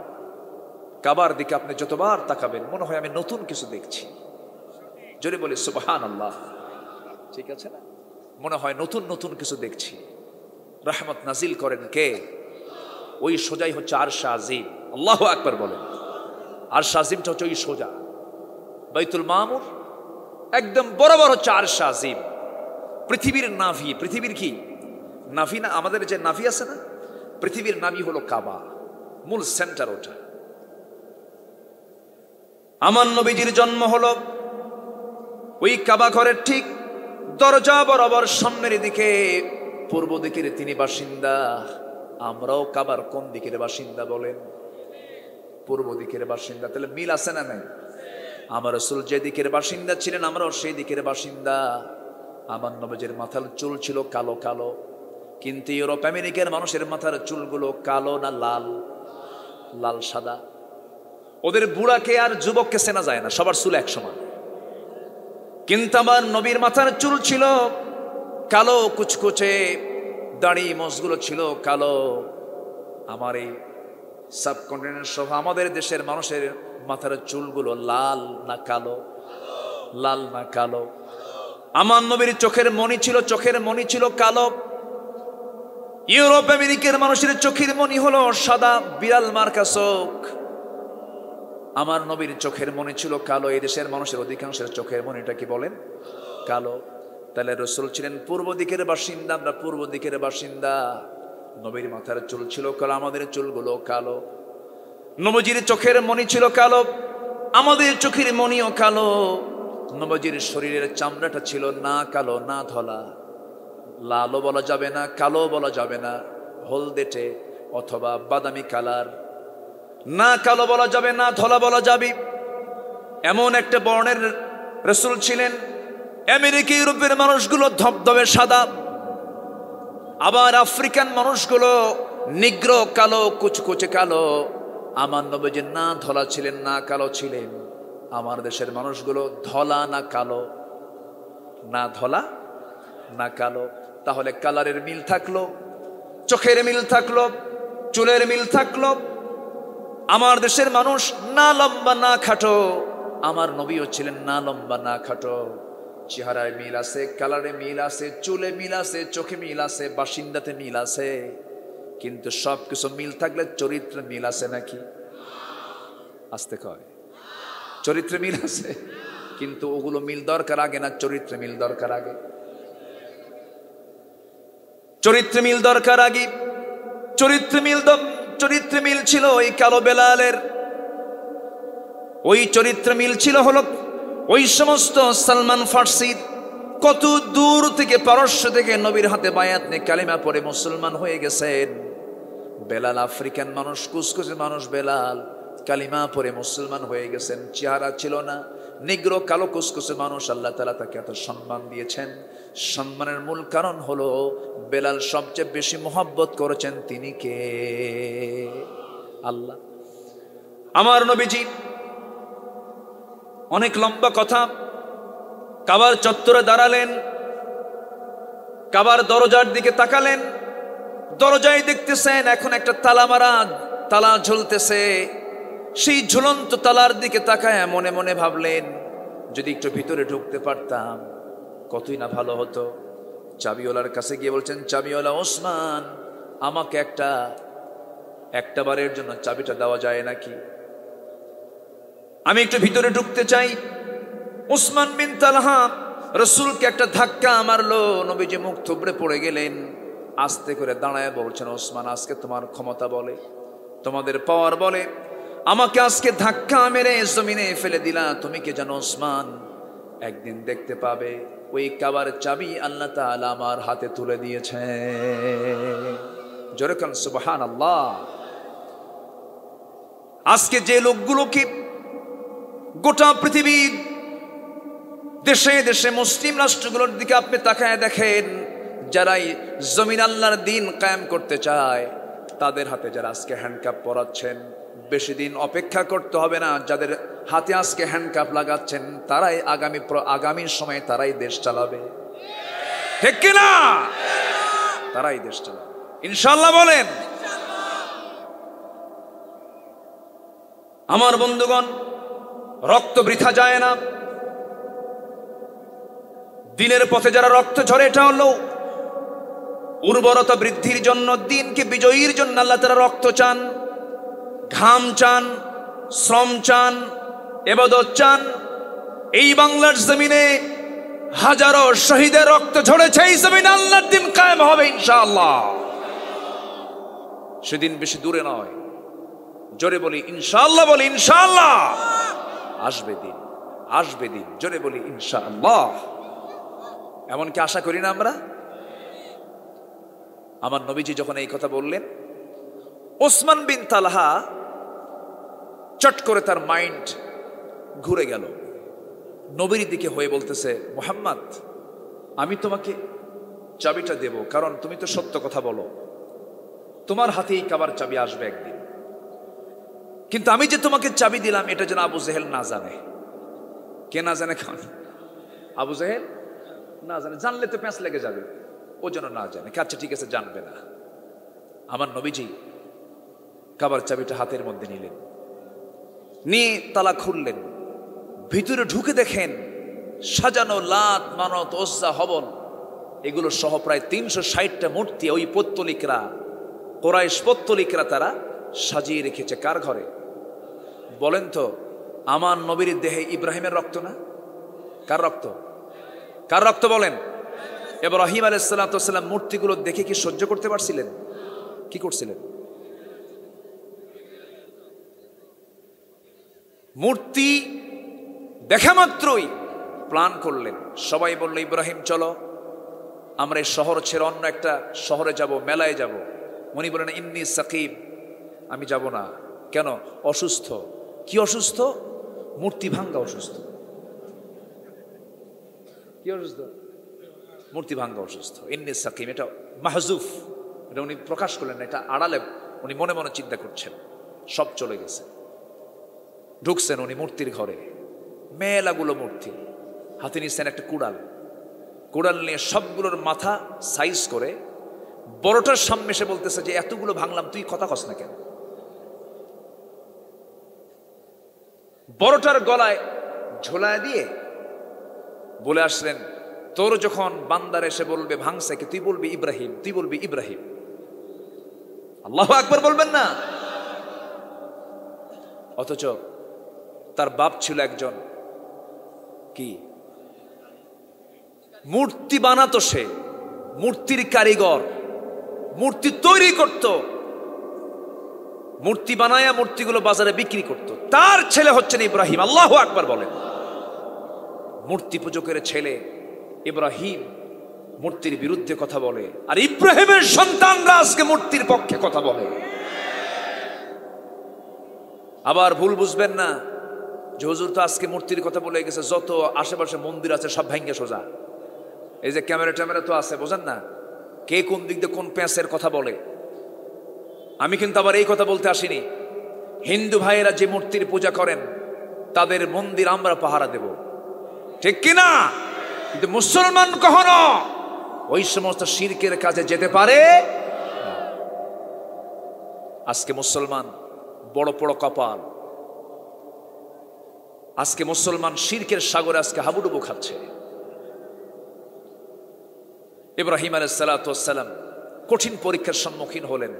কাবার দিকে আপনি যতবার তাকাবেন মনে হয় আমি নতুন কিছু দেখছি জোরে বলি সুবাহান আল্লাহ ঠিক আছে না মনে হয় নতুন নতুন কিছু দেখছি রাহমত নাজিল করেন কে ওই সোজাই হচ্ছে আরশা আজিম আল্লাহ আকবার বলেন আর শাজিমটা হচ্ছে ওই সোজা বাইতুল মামুর একদম বরাবর হচ্ছে আর শাজিম পৃথিবীর নাভি পৃথিবীর কি নাভি না আমাদের যে নাভি আছে না পৃথিবীর নাভি হলো কাবা মূল সেন্টার ওটা আমার নবীজির জন্ম হল ওই কাবা ঘরের ঠিক দরজা বরাবর সামনের দিকে পূর্ব দিকের তিনি বাসিন্দা আমরাও কাবার কোন দিকের বাসিন্দা বলেন পূর্ব দিকের বাসিন্দা তাহলে মিল আছে না নাই আমার রসুল যে দিকের বাসিন্দা ছিলেন আমরাও সেই দিকের বাসিন্দা আমার নবজের মাথার চুল ছিল কালো কালো কিন্তু ইউরোপ আমেরিকার মানুষের মাথার চুলগুলো কালো না লাল লাল সাদা ওদের বুড়াকে আর যুবককে চেনা যায় না সবার চুল এক সমান কিন্তু আমার নবীর মাথার চুল ছিল কালো কুচকুচে দাড়ি মসগুলো ছিল কালো আমার এই সাবকন্টিনেন্ট সহ আমাদের দেশের মানুষের মাথার চুলগুলো লাল না কালো লাল না কালো আমার নবীর চোখের মণি ছিল চোখের মণি ছিল কালো ইউরোপ আমেরিকার মানুষের চোখের মণি হলো সাদা বিড়াল মার্কা চোখ আমার নবীর চোখের মনি ছিল কালো এই দেশের মানুষের অধিকাংশের চোখের মনিটা কি বলেন কালো তাহলে রসুল ছিলেন পূর্ব দিকের বাসিন্দা আমরা পূর্ব দিকের বাসিন্দা নবীর মাথার চুল ছিল কালো আমাদের চুলগুলো কালো নবজির চোখের মণি ছিল কালো আমাদের চোখের মণিও কালো নবজির শরীরের চামড়াটা ছিল না কালো না ধলা লালও বলা যাবে না কালো বলা যাবে না হলদেটে অথবা বাদামি কালার না কালো বলা যাবে না ধলা বলা যাবে এমন একটা বর্ণের রসুল ছিলেন আমেরিকা ইউরোপের মানুষগুলো ধবধবে সাদা আবার আফ্রিকান মানুষগুলো নিগ্র কালো কুচকুচে কালো আমার নবীজি না ধলা ছিলেন না কালো ছিলেন আমার দেশের মানুষগুলো ধলা না কালো না ধলা না কালো তাহলে কালারের মিল থাকলো চোখের মিল থাকলো চুলের মিল থাকলো আমার দেশের মানুষ না লম্বা না খাটো আমার নবীও ছিলেন না লম্বা না খাটো চেহারায় মিল আছে কালারে মিল আছে চুলে মিল আছে চোখে মিল আছে বাসিন্দাতে মিল আছে কিন্তু সব কিছু মিল থাকলে চরিত্রে মিল আছে নাকি আসতে কয় চরিত্রে মিল আছে কিন্তু ওগুলো মিল দরকার আগে না চরিত্রে মিল দরকার আগে চরিত্রে মিল দরকার আগে চরিত্রে মিল চরিত্রে মিল ছিল ওই কালো বেলালের ওই চরিত্রে মিল ছিল হলো ওই সমস্ত সালমান ফার্সি কত দূর থেকে পারস্য থেকে নবীর হাতে বায়াত নিয়ে কালিমা পরে মুসলমান হয়ে গেছেন বেলাল আফ্রিকান মানুষ কুসকুসে মানুষ বেলাল কালিমা পরে মুসলমান হয়ে গেছেন চেহারা ছিল না নিগ্র কালো কুসকুসে মানুষ আল্লাহ তালা তাকে এত সম্মান দিয়েছেন সম্মানের মূল কারণ হল বেলাল সবচেয়ে বেশি মোহাব্বত করেছেন তিনি কে আল্লাহ আমার নবীজি অনেক লম্বা কথা কাবার চত্বরে দাঁড়ালেন কাবার দরজার দিকে তাকালেন দরজায় দেখতেছেন এখন একটা তালা মারা তালা ঝুলতেছে সেই ঝুলন্ত তালার দিকে তাকায় মনে মনে ভাবলেন যদি একটু ভিতরে ঢুকতে পারতাম কতই না ভালো হতো চাবিওয়ালার কাছে গিয়ে বলছেন চাবিওয়ালা ওসমান আমাকে একটা একটা বারের জন্য চাবিটা দেওয়া যায় নাকি আমি একটু ভিতরে ঢুকতে চাই উসমান বিন তালহা রসুলকে একটা ধাক্কা মারলো নবীজি মুখ থুবড়ে পড়ে গেলেন আস্তে করে দাঁড়ায় বলছেন ওসমান আজকে তোমার ক্ষমতা বলে তোমাদের পাওয়ার বলে আমাকে আজকে ধাক্কা মেরে জমিনে ফেলে দিলা তুমি কে জানো ওসমান একদিন দেখতে পাবে ওই কাবার চাবি আল্লাহ তালা আমার হাতে তুলে দিয়েছে জোরে খান সুবাহান আল্লাহ আজকে যে লোকগুলোকে গোটা পৃথিবীর দেশে দেশে মুসলিম রাষ্ট্রগুলোর দিকে আপনি তাকায় দেখেন যারাই জমিন আল্লাহর দিন কায়েম করতে চায় তাদের হাতে যারা আজকে হ্যান্ডকাপ পরাচ্ছেন বেশি দিন অপেক্ষা করতে হবে না যাদের হাতে আজকে হ্যান্ডকাপ লাগাচ্ছেন তারাই আগামী আগামী সময়ে তারাই দেশ চালাবে ঠিক কিনা তারাই দেশ চালাবে ইনশাল্লাহ বলেন আমার বন্ধুগণ রক্ত বৃথা যায় না দিনের পথে যারা রক্ত ঝরে এটা হলো উর্বরতা বৃদ্ধির জন্য দিনকে বিজয়ীর জন্য আল্লাহ তারা রক্ত চান ঘাম চান শ্রম চান এবাদত চান এই বাংলার জমিনে হাজারো শহীদের রক্ত ঝরেছে এই জমিন আল্লাহর দিন কায়েম হবে ইনশাআল্লাহ সেদিন বেশি দূরে নয় জোরে বলি ইনশাআল্লাহ বলি ইনশাআল্লাহ আসবে দিন আসবে দিন জোরে বলি ইনশাআল্লাহ এমন কি আশা করি না আমরা আমার নবীজি যখন এই কথা বললেন ওসমান বিন তালহা চট করে তার মাইন্ড ঘুরে গেল নবীর দিকে হয়ে বলতেছে মোহাম্মদ আমি তোমাকে চাবিটা দেব কারণ তুমি তো সত্য কথা বলো তোমার হাতেই কাবার চাবি আসবে একদিন কিন্তু আমি যে তোমাকে চাবি দিলাম এটা যেন আবু জেহেল না জানে কে না জানে কেন আবু জেহেল না জানে জানলে তো প্যাঁচ লেগে যাবে ও যেন না জানে আচ্ছা ঠিক আছে জানবে না আমার নবীজি কাবার চাবিটা হাতের মধ্যে নিলেন নিয়ে তালা খুললেন ভিতরে ঢুকে দেখেন সাজানো লাত মানত ওসা হবন এগুলো সহ প্রায় তিনশো ষাটটা মূর্তি ওই পত্তলিকরা কোরাইশ পত্তলিকরা তারা সাজিয়ে রেখেছে কার ঘরে বলেন তো আমার নবীর দেহে ইব্রাহিমের রক্ত না কার রক্ত কার রক্ত বলেন এবার ইব্রাহিম আলাইসাল্লাম মূর্তিগুলো দেখে কি সহ্য করতে পারছিলেন কি করছিলেন মূর্তি দেখা মাত্রই প্লান করলেন সবাই বলল ইব্রাহিম চলো আমরা এই শহর ছেড়ে অন্য একটা শহরে যাব মেলায় যাব উনি বলেন ইন্নি সাকিব আমি যাব না কেন অসুস্থ কি অসুস্থ মূর্তি ভাঙ্গা অসুস্থ কি অসুস্থ মূর্তি ভাঙ্গা অসুস্থ এমনি সাকিম এটা মাহজুফ এটা উনি প্রকাশ করলেন এটা আড়ালে উনি মনে মনে চিন্তা করছেন সব চলে গেছে ঢুকছেন উনি মূর্তির ঘরে মেলাগুলো মূর্তি হাতে নিচ্ছেন একটা কুড়াল কুড়াল নিয়ে সবগুলোর মাথা সাইজ করে বড়টার সামনে এসে বলতেছে যে এতগুলো ভাঙলাম তুই কথা কস না কেন বড়টার গলায় ঝোলায় দিয়ে বলে আসলেন তোর যখন বান্দার এসে বলবে ভাংসাকে তুই বলবি ইব্রাহিম তুই বলবি ইব্রাহিম আল্লাহ আকবর বলবেন না অথচ তার বাপ ছিল একজন কি মূর্তি বানাতো সে মূর্তির কারিগর মূর্তি তৈরি করতো মূর্তি বানায় মূর্তিগুলো বাজারে বিক্রি করত তার ছেলে হচ্ছেন ইব্রাহিম আল্লাহ আকবার বলেন মূর্তি পুজকের ছেলে ইব্রাহিম মূর্তির বিরুদ্ধে কথা বলে আর ইব্রাহিমের সন্তানরা আজকে মূর্তির পক্ষে কথা বলে আবার ভুল বুঝবেন না যে হুজুর তো আজকে মূর্তির কথা বলে গেছে যত আশেপাশে মন্দির আছে সব ভেঙ্গে সোজা এই যে ক্যামেরা ট্যামেরা তো আছে বোঝেন না কে কোন দিক দিয়ে কোন প্যাঁচের কথা বলে আমি কিন্তু আবার এই কথা বলতে আসিনি হিন্দু ভাইয়েরা যে মূর্তির পূজা করেন তাদের মন্দির আমরা পাহারা দেব ঠিক কিনা কিন্তু মুসলমান কখনো ওই সমস্ত শির্কের কাজে যেতে পারে আজকে মুসলমান বড় বড় কপাল আজকে মুসলমান শির্কের সাগরে আজকে হাবুডুবু খাচ্ছে ইব্রাহিম আলাইসালাম কঠিন পরীক্ষার সম্মুখীন হলেন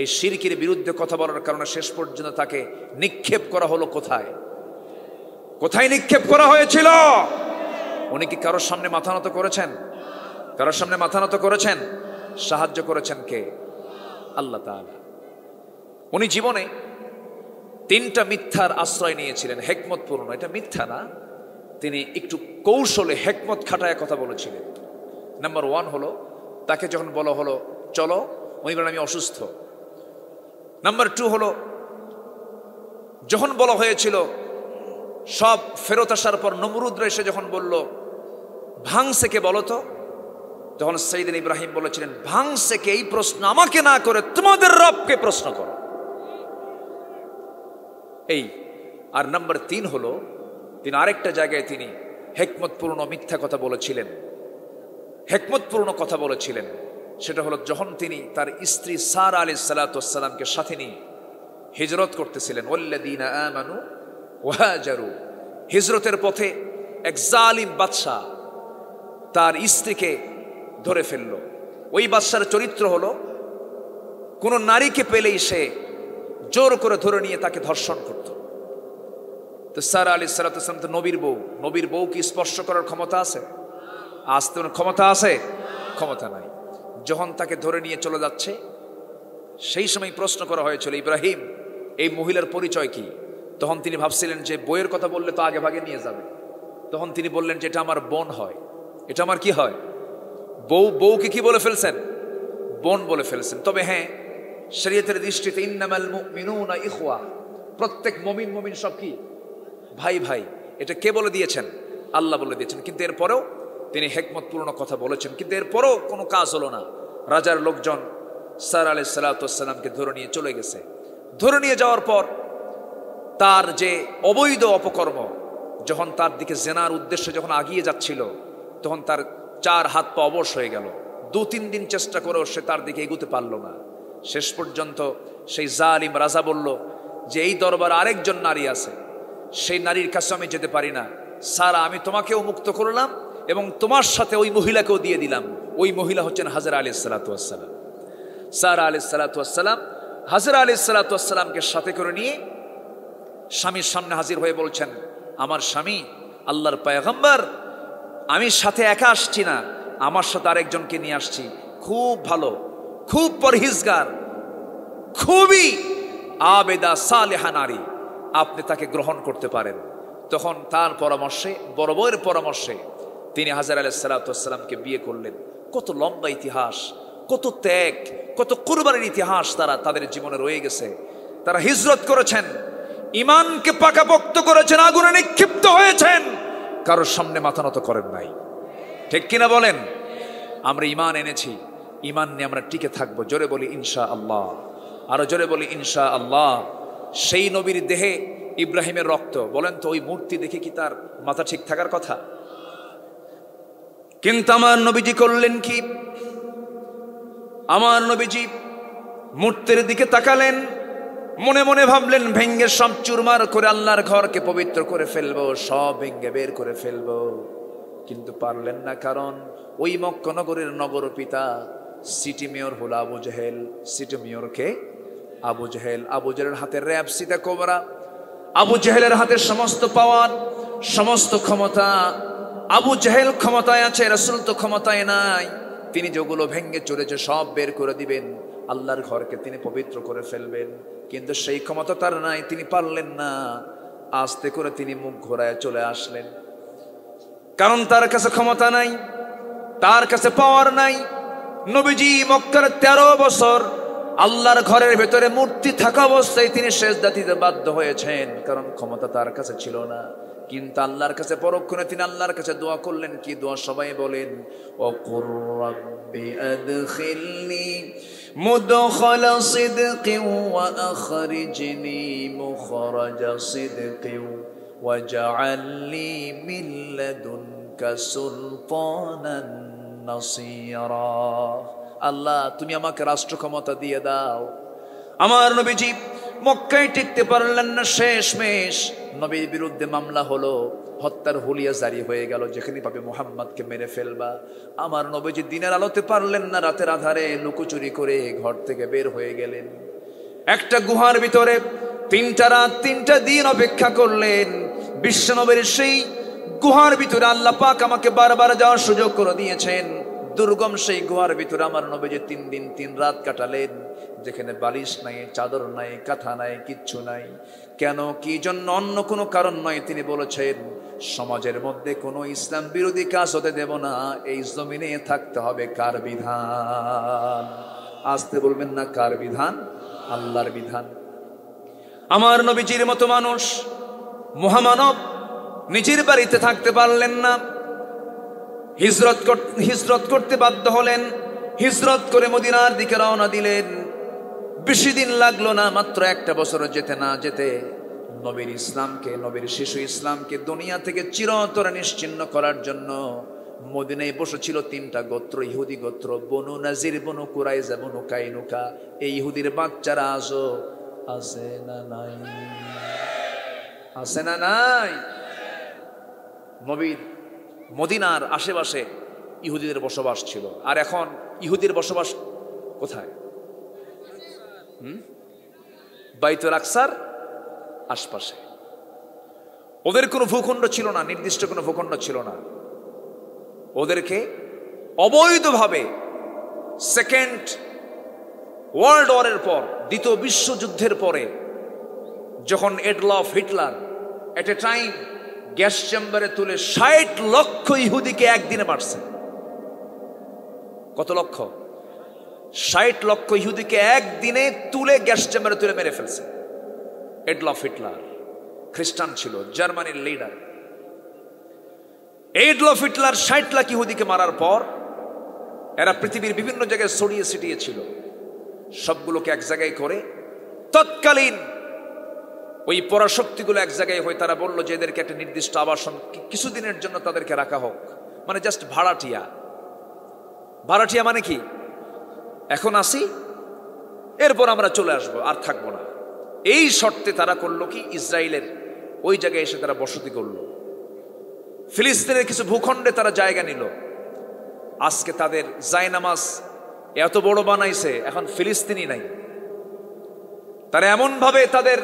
এই শিরকির বিরুদ্ধে কথা বলার কারণে শেষ পর্যন্ত তাকে নিক্ষেপ করা হলো কোথায় কোথায় নিক্ষেপ করা হয়েছিল উনি কি কারোর সামনে মাথা নত করেছেন কারোর সামনে মাথা নত করেছেন সাহায্য করেছেন কে আল্লাহ উনি জীবনে তিনটা মিথ্যার আশ্রয় নিয়েছিলেন হেকমত পূর্ণ এটা মিথ্যা না তিনি একটু কৌশলে হেকমত খাটায় কথা বলেছিলেন নাম্বার ওয়ান হলো তাকে যখন বলা হলো চলো উনি বলেন আমি অসুস্থ নাম্বার টু হলো যখন বলা হয়েছিল সব ফেরত আসার পর নমরুদরা এসে যখন বলল ভাংসে কে বলো তো তখন সঈদিন ইব্রাহিম বলেছিলেন ভাংসেকে এই প্রশ্ন আমাকে না করে তোমাদের রবকে প্রশ্ন করো এই আর নাম্বার তিন হলো তিনি আরেকটা জায়গায় তিনি হেকমতপূর্ণ মিথ্যা কথা বলেছিলেন হেকমতপূর্ণ কথা বলেছিলেন সেটা হলো যখন তিনি তার স্ত্রী সার আলী সালাতামকে সাথে নিয়ে হিজরত করতেছিলেন ওল্লাদিনা আমানু ওয়াজারু হিজরতের পথে এক জালিম বাদশাহ তার স্ত্রীকে ধরে ফেলল ওই বাদশার চরিত্র হলো কোনো নারীকে পেলেই সে জোর করে ধরে নিয়ে তাকে ধর্ষণ করত তো সার আলী সালাতাম তো নবীর বউ নবীর বউ কি স্পর্শ করার ক্ষমতা আছে আসতে ক্ষমতা আছে ক্ষমতা নাই যখন তাকে ধরে নিয়ে চলে যাচ্ছে সেই সময় প্রশ্ন করা হয়েছিল ইব্রাহিম এই মহিলার পরিচয় কি তখন তিনি ভাবছিলেন যে বইয়ের কথা বললে তো আগে ভাগে নিয়ে যাবে তখন তিনি বললেন যে এটা আমার বোন হয় এটা আমার কি হয় বউ বউকে কি বলে ফেলছেন বোন বলে ফেলছেন তবে হ্যাঁ শরীয়তের দৃষ্টিতে ইন্নামাল মিনুনা ইহুয়া প্রত্যেক মমিন মমিন সব কি ভাই ভাই এটা কে বলে দিয়েছেন আল্লাহ বলে দিয়েছেন কিন্তু এরপরেও তিনি হেকমতপূর্ণ কথা বলেছেন কিন্তু এরপরও কোনো কাজ হলো না রাজার লোকজন সার আলি সাল্লাতামকে ধরে নিয়ে চলে গেছে ধরে নিয়ে যাওয়ার পর তার যে অবৈধ অপকর্ম যখন তার দিকে জেনার উদ্দেশ্যে যখন আগিয়ে যাচ্ছিল তখন তার চার হাত পা অবশ হয়ে গেল দু তিন দিন চেষ্টা করেও সে তার দিকে এগুতে পারল না শেষ পর্যন্ত সেই জালিম রাজা বলল যে এই দরবার আরেকজন নারী আছে সেই নারীর কাছে আমি যেতে পারি না সারা আমি তোমাকেও মুক্ত করলাম এবং তোমার সাথে ওই মহিলাকেও দিয়ে দিলাম ওই মহিলা হচ্ছেন হাজরা আলি সালাতাম সারা আলি সালাতাম হাজরা আলি সালাতামকে সাথে করে নিয়ে স্বামীর সামনে হাজির হয়ে বলছেন আমার স্বামী আল্লাহর পায়গম্বর আমি সাথে একা আসছি না আমার সাথে আরেকজনকে নিয়ে আসছি খুব ভালো খুব পরহিজগার খুবই আবেদা সালেহা নারী আপনি তাকে গ্রহণ করতে পারেন তখন তার পরামর্শে বড় বউয়ের পরামর্শে তিনি হাজার আলাহ সালাতামকে বিয়ে করলেন কত লম্বা ইতিহাস কত ত্যাগ কত কুরবানির ইতিহাস তারা তাদের জীবনে রয়ে গেছে তারা হিজরত করেছেন ইমানকে পাকাপোক্ত করেছেন আগুনে নিক্ষিপ্ত হয়েছেন কারোর সামনে মাথা নত করেন নাই ঠিক কিনা বলেন আমরা ইমান এনেছি ইমান নিয়ে আমরা টিকে থাকবো জোরে বলি ইনশা আল্লাহ আরো জোরে বলি ইনশা আল্লাহ সেই নবীর দেহে ইব্রাহিমের রক্ত বলেন তো ওই মূর্তি দেখে কি তার মাথা ঠিক থাকার কথা কিন্তু আমার নবীজি করলেন কি আমার নবীজি মূর্তের দিকে তাকালেন মনে মনে ভাবলেন ভেঙ্গে সব চুরমার করে আল্লাহর ঘরকে পবিত্র করে ফেলবো সব ভেঙ্গে বের করে ফেলবো কিন্তু পারলেন না কারণ ওই মক্কনগরের নগর পিতা সিটি মেয়র হল আবু জাহেল সিটি মেয়রকে আবু জাহেল আবু জাহেলের হাতে র্যাব সিতা কোবরা আবু জাহেলের হাতে সমস্ত পাওয়ার সমস্ত ক্ষমতা আবু জাহেল ক্ষমতায় আছে রসুল তো ক্ষমতায় নাই তিনি যেগুলো ভেঙ্গে চলেছে সব বের করে দিবেন আল্লাহর ঘরকে তিনি পবিত্র করে ফেলবেন কিন্তু সেই ক্ষমতা তার নাই তিনি পারলেন না আস্তে করে তিনি মুখ ঘোরায় চলে আসলেন কারণ তার কাছে ক্ষমতা নাই তার কাছে পাওয়ার নাই নবীজি মক্কার তেরো বছর আল্লাহর ঘরের ভেতরে মূর্তি থাকা অবস্থায় তিনি শেষ দাতিতে বাধ্য হয়েছেন কারণ ক্ষমতা তার কাছে ছিল না কিন্তু আল্লাহর কাছে পরক্ষণে তিনি আল্লাহর কাছে দোয়া করলেন কি দোয়া সবাই বলেন ও কুরবি مدخل صدق وأخرجني مخرج صدق واجعل لي من لدنك سلطانا نصيرا আল্লাহ তুমি আমাকে রাষ্ট্র ক্ষমতা দিয়ে দাও আমার নবীজি মক্কায় টিকতে পারলেন না শেষ মেষ নবীর বিরুদ্ধে মামলা হলো হত্যার হুলিয়া জারি হয়ে গেল যেখানে পাবে মোহাম্মদকে মেরে ফেলবা আমার নবীজি দিনের আলোতে পারলেন না রাতের আধারে লুকোচুরি করে ঘর থেকে বের হয়ে গেলেন একটা গুহার ভিতরে তিনটা রাত তিনটা দিন অপেক্ষা করলেন বিশ্বনবীর সেই গুহার ভিতরে আল্লাপাক আমাকে বারবার যাওয়ার সুযোগ করে দিয়েছেন দুর্গম সেই গুহার ভিতরে আমার নবীজি তিন দিন তিন রাত কাটালেন যেখানে বালিশ নাই চাদর নাই কাঁথা নাই কিচ্ছু নাই কেন কি জন্য অন্য কোনো কারণ নয় তিনি বলেছেন সমাজের মধ্যে কোনো ইসলাম বিরোধী কাজ হতে দেব না এই জমিনে থাকতে হবে কার বিধান আসতে বলবেন না কার বিধান আল্লাহর বিধান আমার নবীজির মতো মানুষ মহামানব নিজের বাড়িতে থাকতে পারলেন না হিজরত হিজরত করতে বাধ্য হলেন হিজরত করে মদিনার দিকে রওনা দিলেন বেশি দিন লাগলো না মাত্র একটা বছর যেতে না যেতে নবীর ইসলামকে নবীর শিশু ইসলামকে দুনিয়া থেকে চিরতরে নিশ্চিন্ন করার জন্য মদিনায় বসেছিল তিনটা গোত্র ইহুদি গোত্র বনু নাজির বনু কুরাইজা বনু কাইনুকা এই ইহুদির বাচ্চারা আসো আছে না নাই আছে না নাই নবীর মদিনার আশেপাশে ইহুদিদের বসবাস ছিল আর এখন ইহুদির বসবাস কোথায় হুম বাইতুল আকসার আশপাশে ওদের কোনো ভূখণ্ড ছিল না নির্দিষ্ট কোনো ভূখণ্ড ছিল না ওদেরকে অবৈধভাবে সেকেন্ড ওয়ার্ল্ড ওয়ারের পর দ্বিতীয় বিশ্বযুদ্ধের পরে যখন Adolf Hitler at a time gas চেম্বারে তুলে ষাট লক্ষ ইহুদিকে একদিনে মারছে কত লক্ষ ষাট লক্ষ ইহুদিকে একদিনে তুলে গ্যাস চেম্বারে তুলে মেরে ফেলছে এডলফ হিটলার খ্রিস্টান ছিল জার্মানির লিডার এইডলফ হিটলার ষাট লাখ ইহুদিকে মারার পর এরা পৃথিবীর বিভিন্ন জায়গায় ছড়িয়ে ছিটিয়েছিল সবগুলোকে এক জায়গায় করে তৎকালীন ওই পরাশক্তিগুলো এক জায়গায় হয়ে তারা বলল যে এদেরকে একটা নির্দিষ্ট আবাসন কিছুদিনের জন্য তাদেরকে রাখা হোক মানে জাস্ট ভাড়াটিয়া ভাড়াটিয়া মানে কি এখন আসি এরপর আমরা চলে আসব আর থাকবো না এই শর্তে তারা করলো কি ইসরায়েলের ওই জায়গায় এসে তারা বসতি করল ফিলিস্তিনের কিছু ভূখণ্ডে তারা জায়গা নিল আজকে তাদের জায়নামাজ এত বড় বানাইছে এখন ফিলিস্তিনি নাই তারা এমনভাবে তাদের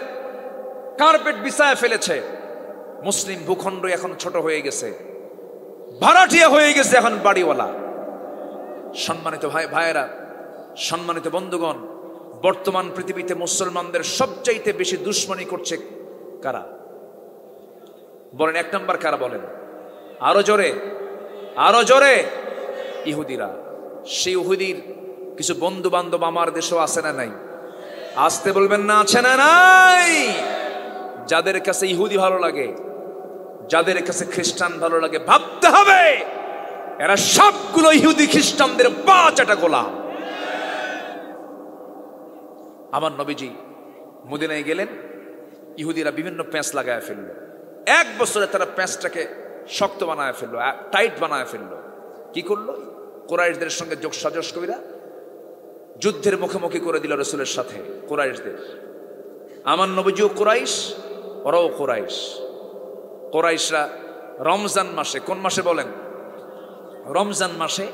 কার্পেট বিছায় ফেলেছে মুসলিম ভূখণ্ড এখন ছোট হয়ে গেছে ভাড়াটিয়া হয়ে গেছে এখন বাড়িওয়ালা সম্মানিত ভাই ভাইয়েরা সম্মানিত বন্ধুগণ বর্তমান পৃথিবীতে মুসলমানদের সবচাইতে বেশি দুশ্মনী করছে কারা বলেন এক নম্বর কারা বলেন আরো জোরে আরো জোরে ইহুদিরা সেই ইহুদির কিছু বন্ধু বান্ধব আমার দেশেও আছে না নাই আসতে বলবেন না আছে না নাই যাদের কাছে ইহুদি ভালো লাগে যাদের কাছে খ্রিস্টান ভালো লাগে ভাবতে হবে এরা সবগুলো ইহুদি খ্রিস্টানদের একটা গোলাম আমার নবীজি মদিনায় গেলেন ইহুদিরা বিভিন্ন প্যাঁচ লাগায় ফেললো এক বছরে তারা প্যাঁচটাকে শক্ত বানায় ফেললো টাইট বানায় ফেললো কি করলো কোরাইশদের সঙ্গে যোগ সাজস কবিরা যুদ্ধের মুখোমুখি করে দিল রসুলের সাথে কোরাইশদের আমার নবীজিও কোরাইশ ওরাও কোরাইশ কোরাইশরা রমজান মাসে কোন মাসে বলেন রমজান মাসে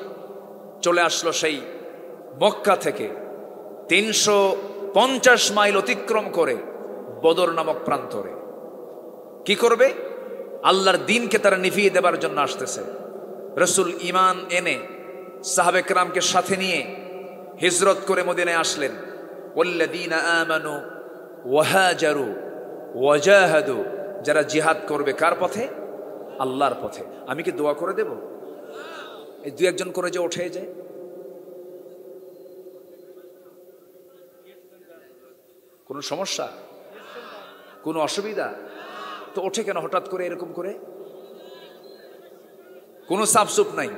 চলে আসলো সেই মক্কা থেকে তিনশো পঞ্চাশ মাইল অতিক্রম করে বদর নামক প্রান্তরে কি করবে আল্লাহর দিনকে তারা নিভিয়ে দেবার জন্য আসতেছে রসুল ইমান এনে সাহাবেকরামকে সাথে নিয়ে হিজরত করে মদিনে আসলেন আমানু ওয়াহাজারু ওয়াজাহাদু যারা জিহাদ করবে কার পথে আল্লাহর পথে আমি কি দোয়া করে দেব এই দু একজন করে যে ওঠে যায় কোনো সমস্যা কোনো অসুবিধা তো ওঠে কেন হঠাৎ করে এরকম করে কোনো সাফসুপ নাই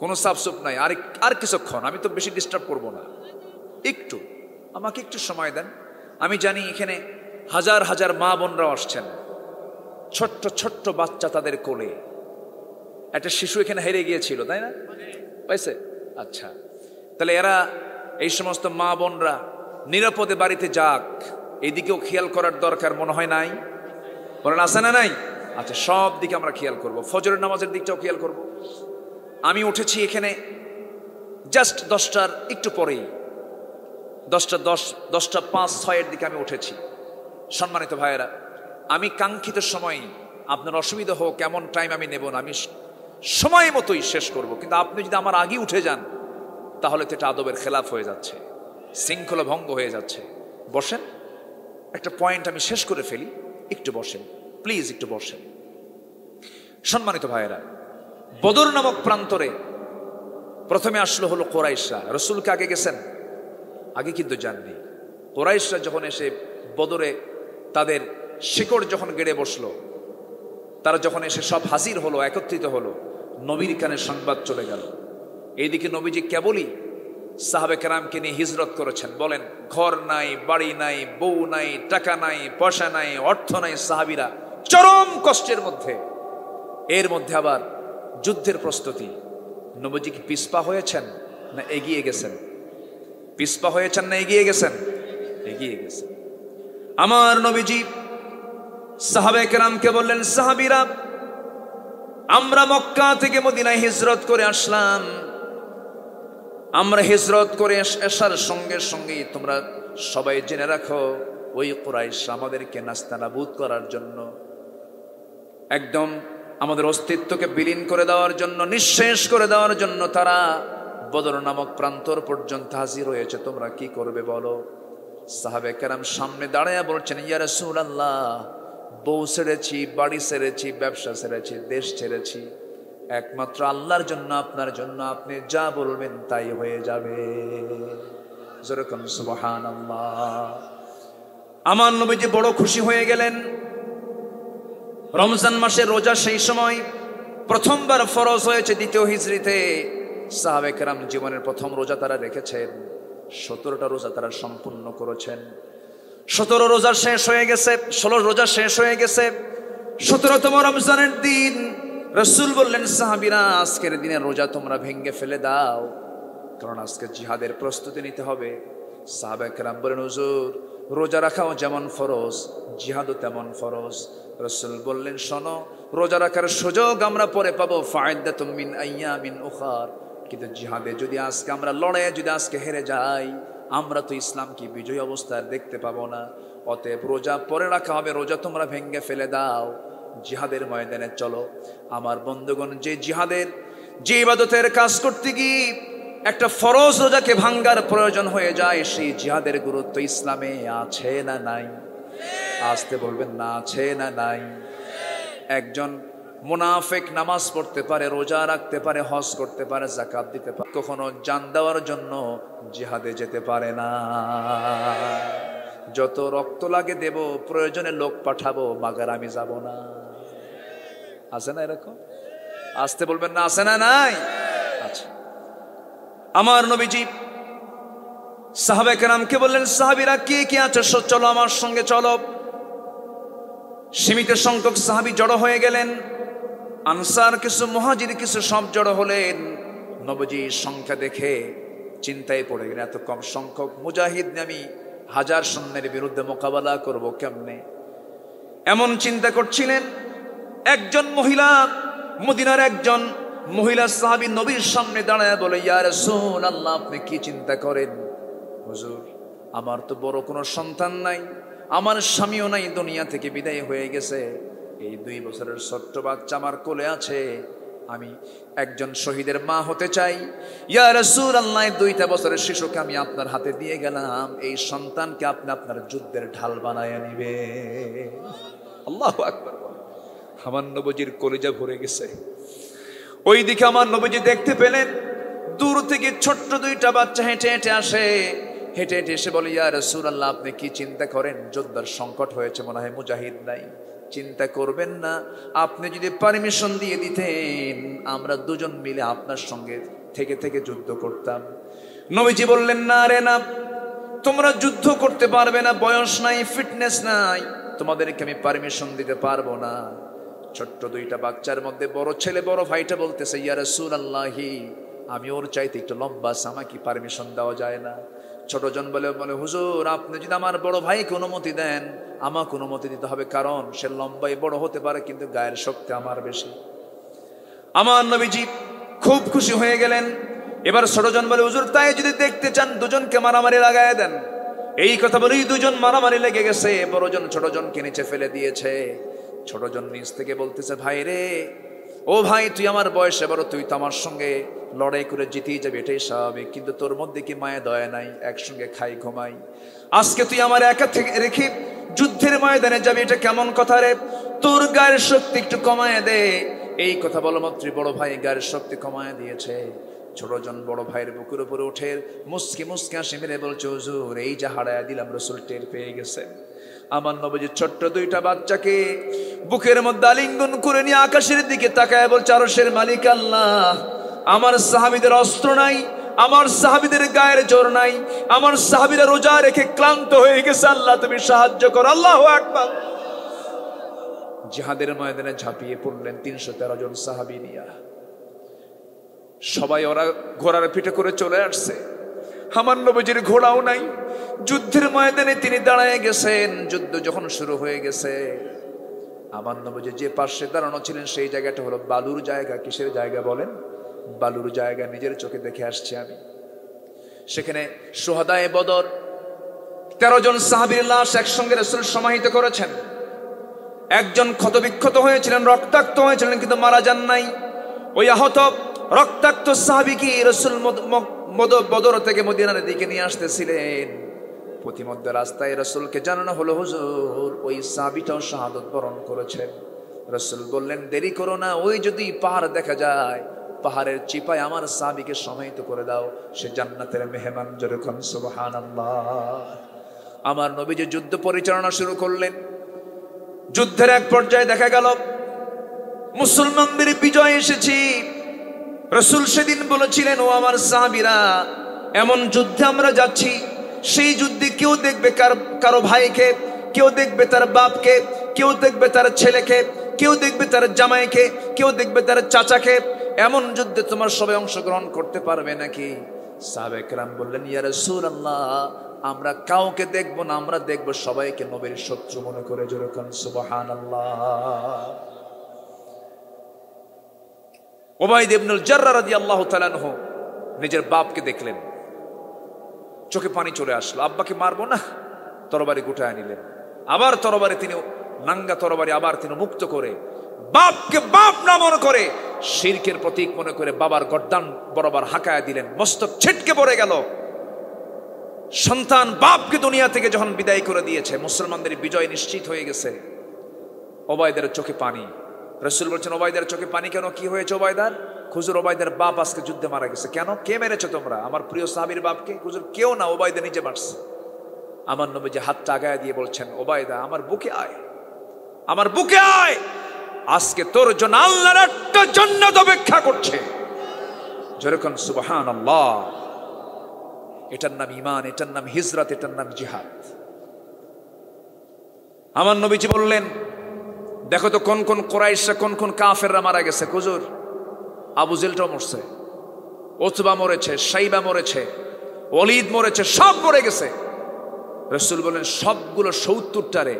কোনো সাফসুপ নাই আর আর কিছুক্ষণ আমি তো বেশি ডিস্টার্ব করব না একটু আমাকে একটু সময় দেন আমি জানি এখানে হাজার হাজার মা বোনরাও আসছেন ছোট্ট ছোট্ট বাচ্চা তাদের কোলে একটা শিশু এখানে হেরে গিয়েছিল তাই না পাইছে আচ্ছা তাহলে এরা এই সমস্ত মা বোনরা নিরাপদে বাড়িতে যাক এদিকেও খেয়াল করার দরকার মনে হয় নাই বলেন আসে না নাই আচ্ছা সব দিকে আমরা খেয়াল করব ফজরের নামাজের দিকটাও খেয়াল করব আমি উঠেছি এখানে জাস্ট দশটার একটু পরেই দশটা দশ দশটা পাঁচ ছয়ের দিকে আমি উঠেছি সম্মানিত ভাইয়েরা আমি কাঙ্ক্ষিত সময় আপনার অসুবিধা হোক কেমন টাইম আমি নেব না আমি সময় মতোই শেষ করব কিন্তু আপনি যদি আমার আগে উঠে যান তাহলে তো এটা আদবের খেলাফ হয়ে যাচ্ছে শৃঙ্খলা ভঙ্গ হয়ে যাচ্ছে বসেন একটা পয়েন্ট আমি শেষ করে ফেলি একটু বসেন প্লিজ একটু বসেন সম্মানিত ভাইয়েরা বদর নামক প্রান্তরে প্রথমে আসলো হলো কোরাইশরা রসুলকে আগে গেছেন আগে কিন্তু যাননি কোরাইশরা যখন এসে বদরে তাদের শিকড় যখন গেড়ে বসলো তারা যখন এসে সব হাজির হলো একত্রিত হলো নবীর কানে সংবাদ চলে গেল এইদিকে নবীজি কেবলই সাহাবে কেরামকে নিয়ে হিজরত করেছেন বলেন ঘর নাই বাড়ি নাই বউ নাই টাকা নাই পয়সা নাই অর্থ নাই সাহাবিরা চরম কষ্টের মধ্যে এর মধ্যে আবার যুদ্ধের প্রস্তুতি নবীজি কি পিসপা হয়েছেন না এগিয়ে গেছেন পিসপা হয়েছেন না এগিয়ে গেছেন এগিয়ে গেছেন আমার নবীজি সাহাবেক রামকে বললেন সাহাবিরা আমরা মক্কা থেকে মদিনায় হিজরত করে আসলাম আমরা হিজরত করে এসার সঙ্গে সঙ্গেই তোমরা সবাই জেনে রাখো ওই কোরাইশ আমাদেরকে নাস্তানাবুদ করার জন্য একদম আমাদের অস্তিত্বকে বিলীন করে দেওয়ার জন্য নিঃশেষ করে দেওয়ার জন্য তারা বদর নামক প্রান্তর পর্যন্ত হাজির হয়েছে তোমরা কি করবে বলো সাহাবে কেরাম সামনে দাঁড়ায় বলছেন ইয়ারে রসুল আল্লাহ বউ ছেড়েছি বাড়ি ছেড়েছি ব্যবসা ছেড়েছি দেশ ছেড়েছি একমাত্র আল্লাহর জন্য আপনার জন্য আপনি যা বলবেন তাই হয়ে যাবে যেরকম সুবহান আল্লাহ আমার নবীজি বড় খুশি হয়ে গেলেন রমজান মাসে রোজা সেই সময় প্রথমবার ফরজ হয়েছে দ্বিতীয় হিজড়িতে সাহাবেকেরাম জীবনের প্রথম রোজা তারা রেখেছেন সতেরোটা রোজা তারা সম্পূর্ণ করেছেন সতেরো রোজা শেষ হয়ে গেছে ষোলো রোজা শেষ হয়ে গেছে সতেরোতম রমজানের দিন রসুল বললেন সাহাবিরা আজকের দিনে রোজা তোমরা ভেঙ্গে ফেলে দাও কারণ আজকে জিহাদের প্রস্তুতি নিতে হবে সাহাবেকরাম বলেন নজুর রোজা রাখাও যেমন ফরজ জিহাদও তেমন ফরজ রসুল বললেন শোনো রোজা রাখার সুযোগ আমরা পরে পাবো ফায়দা তুমিন আইয়া মিন উখার কিন্তু জিহাদে যদি আজকে আমরা লড়াইয়ে যদি আজকে হেরে যাই আমরা তো ইসলামকে বিজয়ী অবস্থায় দেখতে পাবো না অতএব রোজা পরে রাখা হবে রোজা তোমরা ভেঙ্গে ফেলে দাও জিহাদের ময়দানে চলো আমার বন্ধুগণ যে জিহাদের যে ইবাদতের কাজ করতে গিয়ে একটা ফরজ রোজাকে ভাঙ্গার প্রয়োজন হয়ে যায় সেই জিহাদের গুরুত্ব ইসলামে আছে না নাই আসতে বলবেন না আছে না নাই একজন মুনাফেক নামাজ পড়তে পারে রোজা রাখতে পারে হজ করতে পারে জাকাত দিতে পারে কখনো জান দেওয়ার জন্য জিহাদে যেতে পারে না যত রক্ত লাগে দেব প্রয়োজনে লোক পাঠাবো মাগার আমি যাব না আছে না এরকম আসতে বলবেন না আছে না নাই আচ্ছা আমার নবীজি সাহাবেক রামকে বললেন সাহাবিরা কে কে আছে চলো আমার সঙ্গে চলো সীমিত সংখ্যক সাহাবি জড়ো হয়ে গেলেন আনসার কিছু মহাজির কিছু সব জড়ো হলেন নবজির সংখ্যা দেখে চিন্তায় পড়ে গেলেন এত কম সংখ্যক মুজাহিদ আমি হাজার সৈন্যের বিরুদ্ধে মোকাবেলা করব কেমনে এমন চিন্তা করছিলেন একজন মহিলা মদিনার একজন মহিলা সাহাবি নবীর সামনে দাঁড়ায় বলে ইয়ার সোন আল্লাহ আপনি কি চিন্তা করেন হুজুর আমার তো বড় কোনো সন্তান নাই আমার স্বামীও নাই দুনিয়া থেকে বিদায় হয়ে গেছে এই দুই বছরের ছোট্ট বাচ্চা আমার কোলে আছে আমি একজন শহীদের মা হতে চাই ইয়া দুইটা বছরের শিশুকে আমি আপনার হাতে দিয়ে গেলাম এই সন্তানকে আপনি আপনার যুদ্ধের ঢাল বানায় নিবে আল্লাহ আকবার আমার নবজির কলেজা ভরে গেছে ওই দিকে আমার নবজি দেখতে পেলেন দূর থেকে ছোট্ট দুইটা বাচ্চা হেঁটে হেঁটে আসে হেঁটে হেঁটে এসে বলে ইয়া আল্লাহ আপনি কি চিন্তা করেন যোদ্ধার সংকট হয়েছে মনে হয় মুজাহিদ নাই চিন্তা করবেন না আপনি যদি পারমিশন দিয়ে দিতেন আমরা দুজন মিলে আপনার সঙ্গে থেকে থেকে যুদ্ধ করতাম নবীজি বললেন না রে না তোমরা যুদ্ধ করতে পারবে না বয়স নাই ফিটনেস নাই তোমাদেরকে আমি পারমিশন দিতে পারবো না ছোট্ট দুইটা বাচ্চার মধ্যে বড় ছেলে বড় ভাইটা বলতেছে ইয়ারসুল আল্লাহি আমি ওর চাইতে একটু লম্বা সামা কি পারমিশন দেওয়া যায় না ছোটজন বলে বলে হুজুর আপনি যদি আমার বড় ভাইকে অনুমতি দেন আমাকে অনুমতি দিতে হবে কারণ সে লম্বাই বড় হতে পারে কিন্তু গায়ের শক্তি আমার বেশি আমার নবীজি খুব খুশি হয়ে গেলেন এবার ছোটজন বলে হুজুর তাই যদি দেখতে চান দুজনকে মারামারি লাগায় দেন এই কথা বলেই দুজন মারামারি লেগে গেছে বড়জন ছোটজনকে নিচে ফেলে দিয়েছে ছোটজন নিচ থেকে বলতেছে ভাই রে ও ভাই তুই আমার বয়স এবারও তুই তো আমার সঙ্গে লড়াই করে জিতেই যাবে এটাই স্বাভাবিক কিন্তু তোর মধ্যে কি মায়া দয়া নাই একসঙ্গে খাই ঘুমাই আজকে তুই আমার একা থেকে রেখে যুদ্ধের ময়দানে যাবি এটা কেমন কথা রে তোর গায়ের শক্তি একটু কমায় দে এই কথা বলো মাত্রী বড় ভাই গায়ের শক্তি কমায় দিয়েছে ছোটজন বড় ভাইয়ের বুকুর উপরে উঠে মুসকে মুসকে আসে মেরে বলছে হুজুর এই যা হারায় দিলাম রসুল টের পেয়ে গেছে আমার নবজির ছোট্ট দুইটা বাচ্চাকে বুকের মধ্যে আলিঙ্গন করে নিয়ে আকাশের দিকে তাকায় বল চারসের মালিক আল্লাহ আমার সাহাবিদের অস্ত্র নাই আমার সাহাবিদের গায়ের জোর নাই আমার সাহাবিরা রোজা রেখে ক্লান্ত হয়ে গেছে আল্লাহ তুমি সাহায্য করো আল্লাহ একবার জিহাদের ময়দানে ঝাঁপিয়ে পড়লেন তিনশো তেরো জন সাহাবি নিয়া সবাই ওরা ঘোড়ার পিঠে করে চলে আসছে আমার নবীজির ঘোড়াও নাই যুদ্ধের ময়দানে তিনি দাঁড়ায় গেছেন যুদ্ধ যখন শুরু হয়ে গেছে আমার নবীজি যে পাশে দাঁড়ানো ছিলেন সেই জায়গাটা হলো বালুর জায়গা কিসের জায়গা বলেন বালুর জায়গা নিজের চোখে দেখে আসছি আমি সেখানে সোহাদায় বদর তেরো জন সাহাবির লাশ একসঙ্গে রসুল সমাহিত করেছেন একজন ক্ষতবিক্ষত হয়েছিলেন রক্তাক্ত হয়েছিলেন কিন্তু মারা যান নাই ওই আহত রক্তাক্ত কি রসুল বদর থেকে মদিনার দিকে নিয়ে আসতেছিলেন প্রতিমধ্যে রাস্তায় রসুলকে জানানো হলো হুজুর ওই সাবিটাও শাহাদত বরণ করেছেন রসুল বললেন দেরি করো না ওই যদি পাহাড় দেখা যায় পাহাড়ের চিপায় আমার সাবিকে সমাহিত করে দাও সে জান্নাতের মেহমান যেরকম সুবহান আমার নবী যে যুদ্ধ পরিচালনা শুরু করলেন যুদ্ধের এক পর্যায়ে দেখা গেল মুসলমানদের বিজয় এসেছি রসুল সেদিন বলেছিলেন ও আমার সাহাবিরা এমন যুদ্ধে আমরা যাচ্ছি সেই যুদ্ধে কেউ দেখবে কার কারো ভাইকে কেউ দেখবে তার বাপকে কেউ দেখবে তার ছেলেকে কেউ দেখবে তার জামাইকে কেউ দেখবে তার চাচাকে এমন যুদ্ধে তোমার সবাই অংশগ্রহণ করতে পারবে নাকি সাবেকরাম বললেন ইয়ার সুর আল্লাহ আমরা কাউকে দেখবো না আমরা দেখবো সবাইকে নবীর শত্রু মনে করে যেরকম সুবহান আল্লাহ ওবায় দেবনুল জার্রাদি আল্লাহ তালানহ নিজের বাপকে দেখলেন চোখে পানি চলে আসলো আব্বাকে মারবো না তরবারি গুটায় নিলেন আবার তরবারি তিনি নাঙ্গা তরবারি আবার তিনি মুক্ত করে বাপকে বাপ না মনে করে শির্কের প্রতীক মনে করে বাবার গড্ডান বরাবর হাঁকায় দিলেন মস্তক ছিটকে পড়ে গেল সন্তান বাপকে দুনিয়া থেকে যখন বিদায় করে দিয়েছে মুসলমানদের বিজয় নিশ্চিত হয়ে গেছে অবায়দের চোখে পানি রসুল বলছেন ওবায়দার চোখে পানি কেন কি হয়েছে ওবায়দার খুজুর ওবায়দার বাপ আজকে যুদ্ধে মারা গেছে কেন কে মেরেছো তোমরা আমার প্রিয় সাহাবির বাপকে খুজুর কেউ না ওবায়দা নিজে মারছে আমার নবী যে হাতটা আগায় দিয়ে বলছেন ওবায়দা আমার বুকে আয় আমার বুকে আয় আজকে তোর জন্য আল্লাহর একটা জন্য অপেক্ষা করছে যেরকম সুবহান আল্লাহ এটার নাম ইমান এটার নাম হিজরাত এটার নাম জিহাদ আমার নবীজি বললেন দেখো তো কোন কোন কোরাইশা কোন কোন কাফেররা মারা গেছে কুজুর আবু জেলটাও মরছে ওতবা মরেছে সাইবা মরেছে অলিদ মরেছে সব মরে গেছে রসুল বলেন সবগুলো সত্তরটারে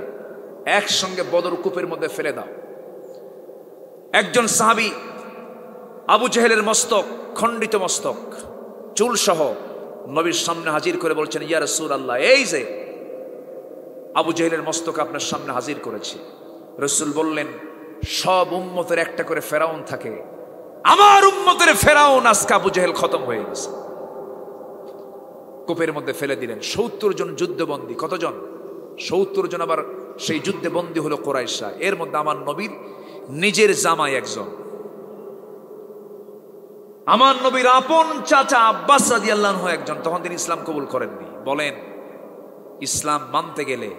একসঙ্গে বদর কূপের মধ্যে ফেলে দাও একজন সাহাবি আবু জেহেলের মস্তক খণ্ডিত মস্তক চুল সহ নবীর সামনে হাজির করে বলছেন ইয়া রসুল আল্লাহ এই যে আবু জেহেলের মস্তক আপনার সামনে হাজির করেছি রসুল বললেন সব উম্মতের একটা করে ফেরাউন থাকে আমার উম্মতের ফেরাউন আসকা বুজেহেল খতম হয়ে গেছে কোপের মধ্যে ফেলে দিলেন সত্তর জন যুদ্ধবন্দী কতজন সত্তর জন আবার সেই যুদ্ধে বন্দী হলো কোরাইশা এর মধ্যে আমার নবীর নিজের জামাই একজন আমার নবীর আপন চাচা আব্বাস রাজি আল্লাহ একজন তখন তিনি ইসলাম কবুল করেননি বলেন ইসলাম মানতে গেলে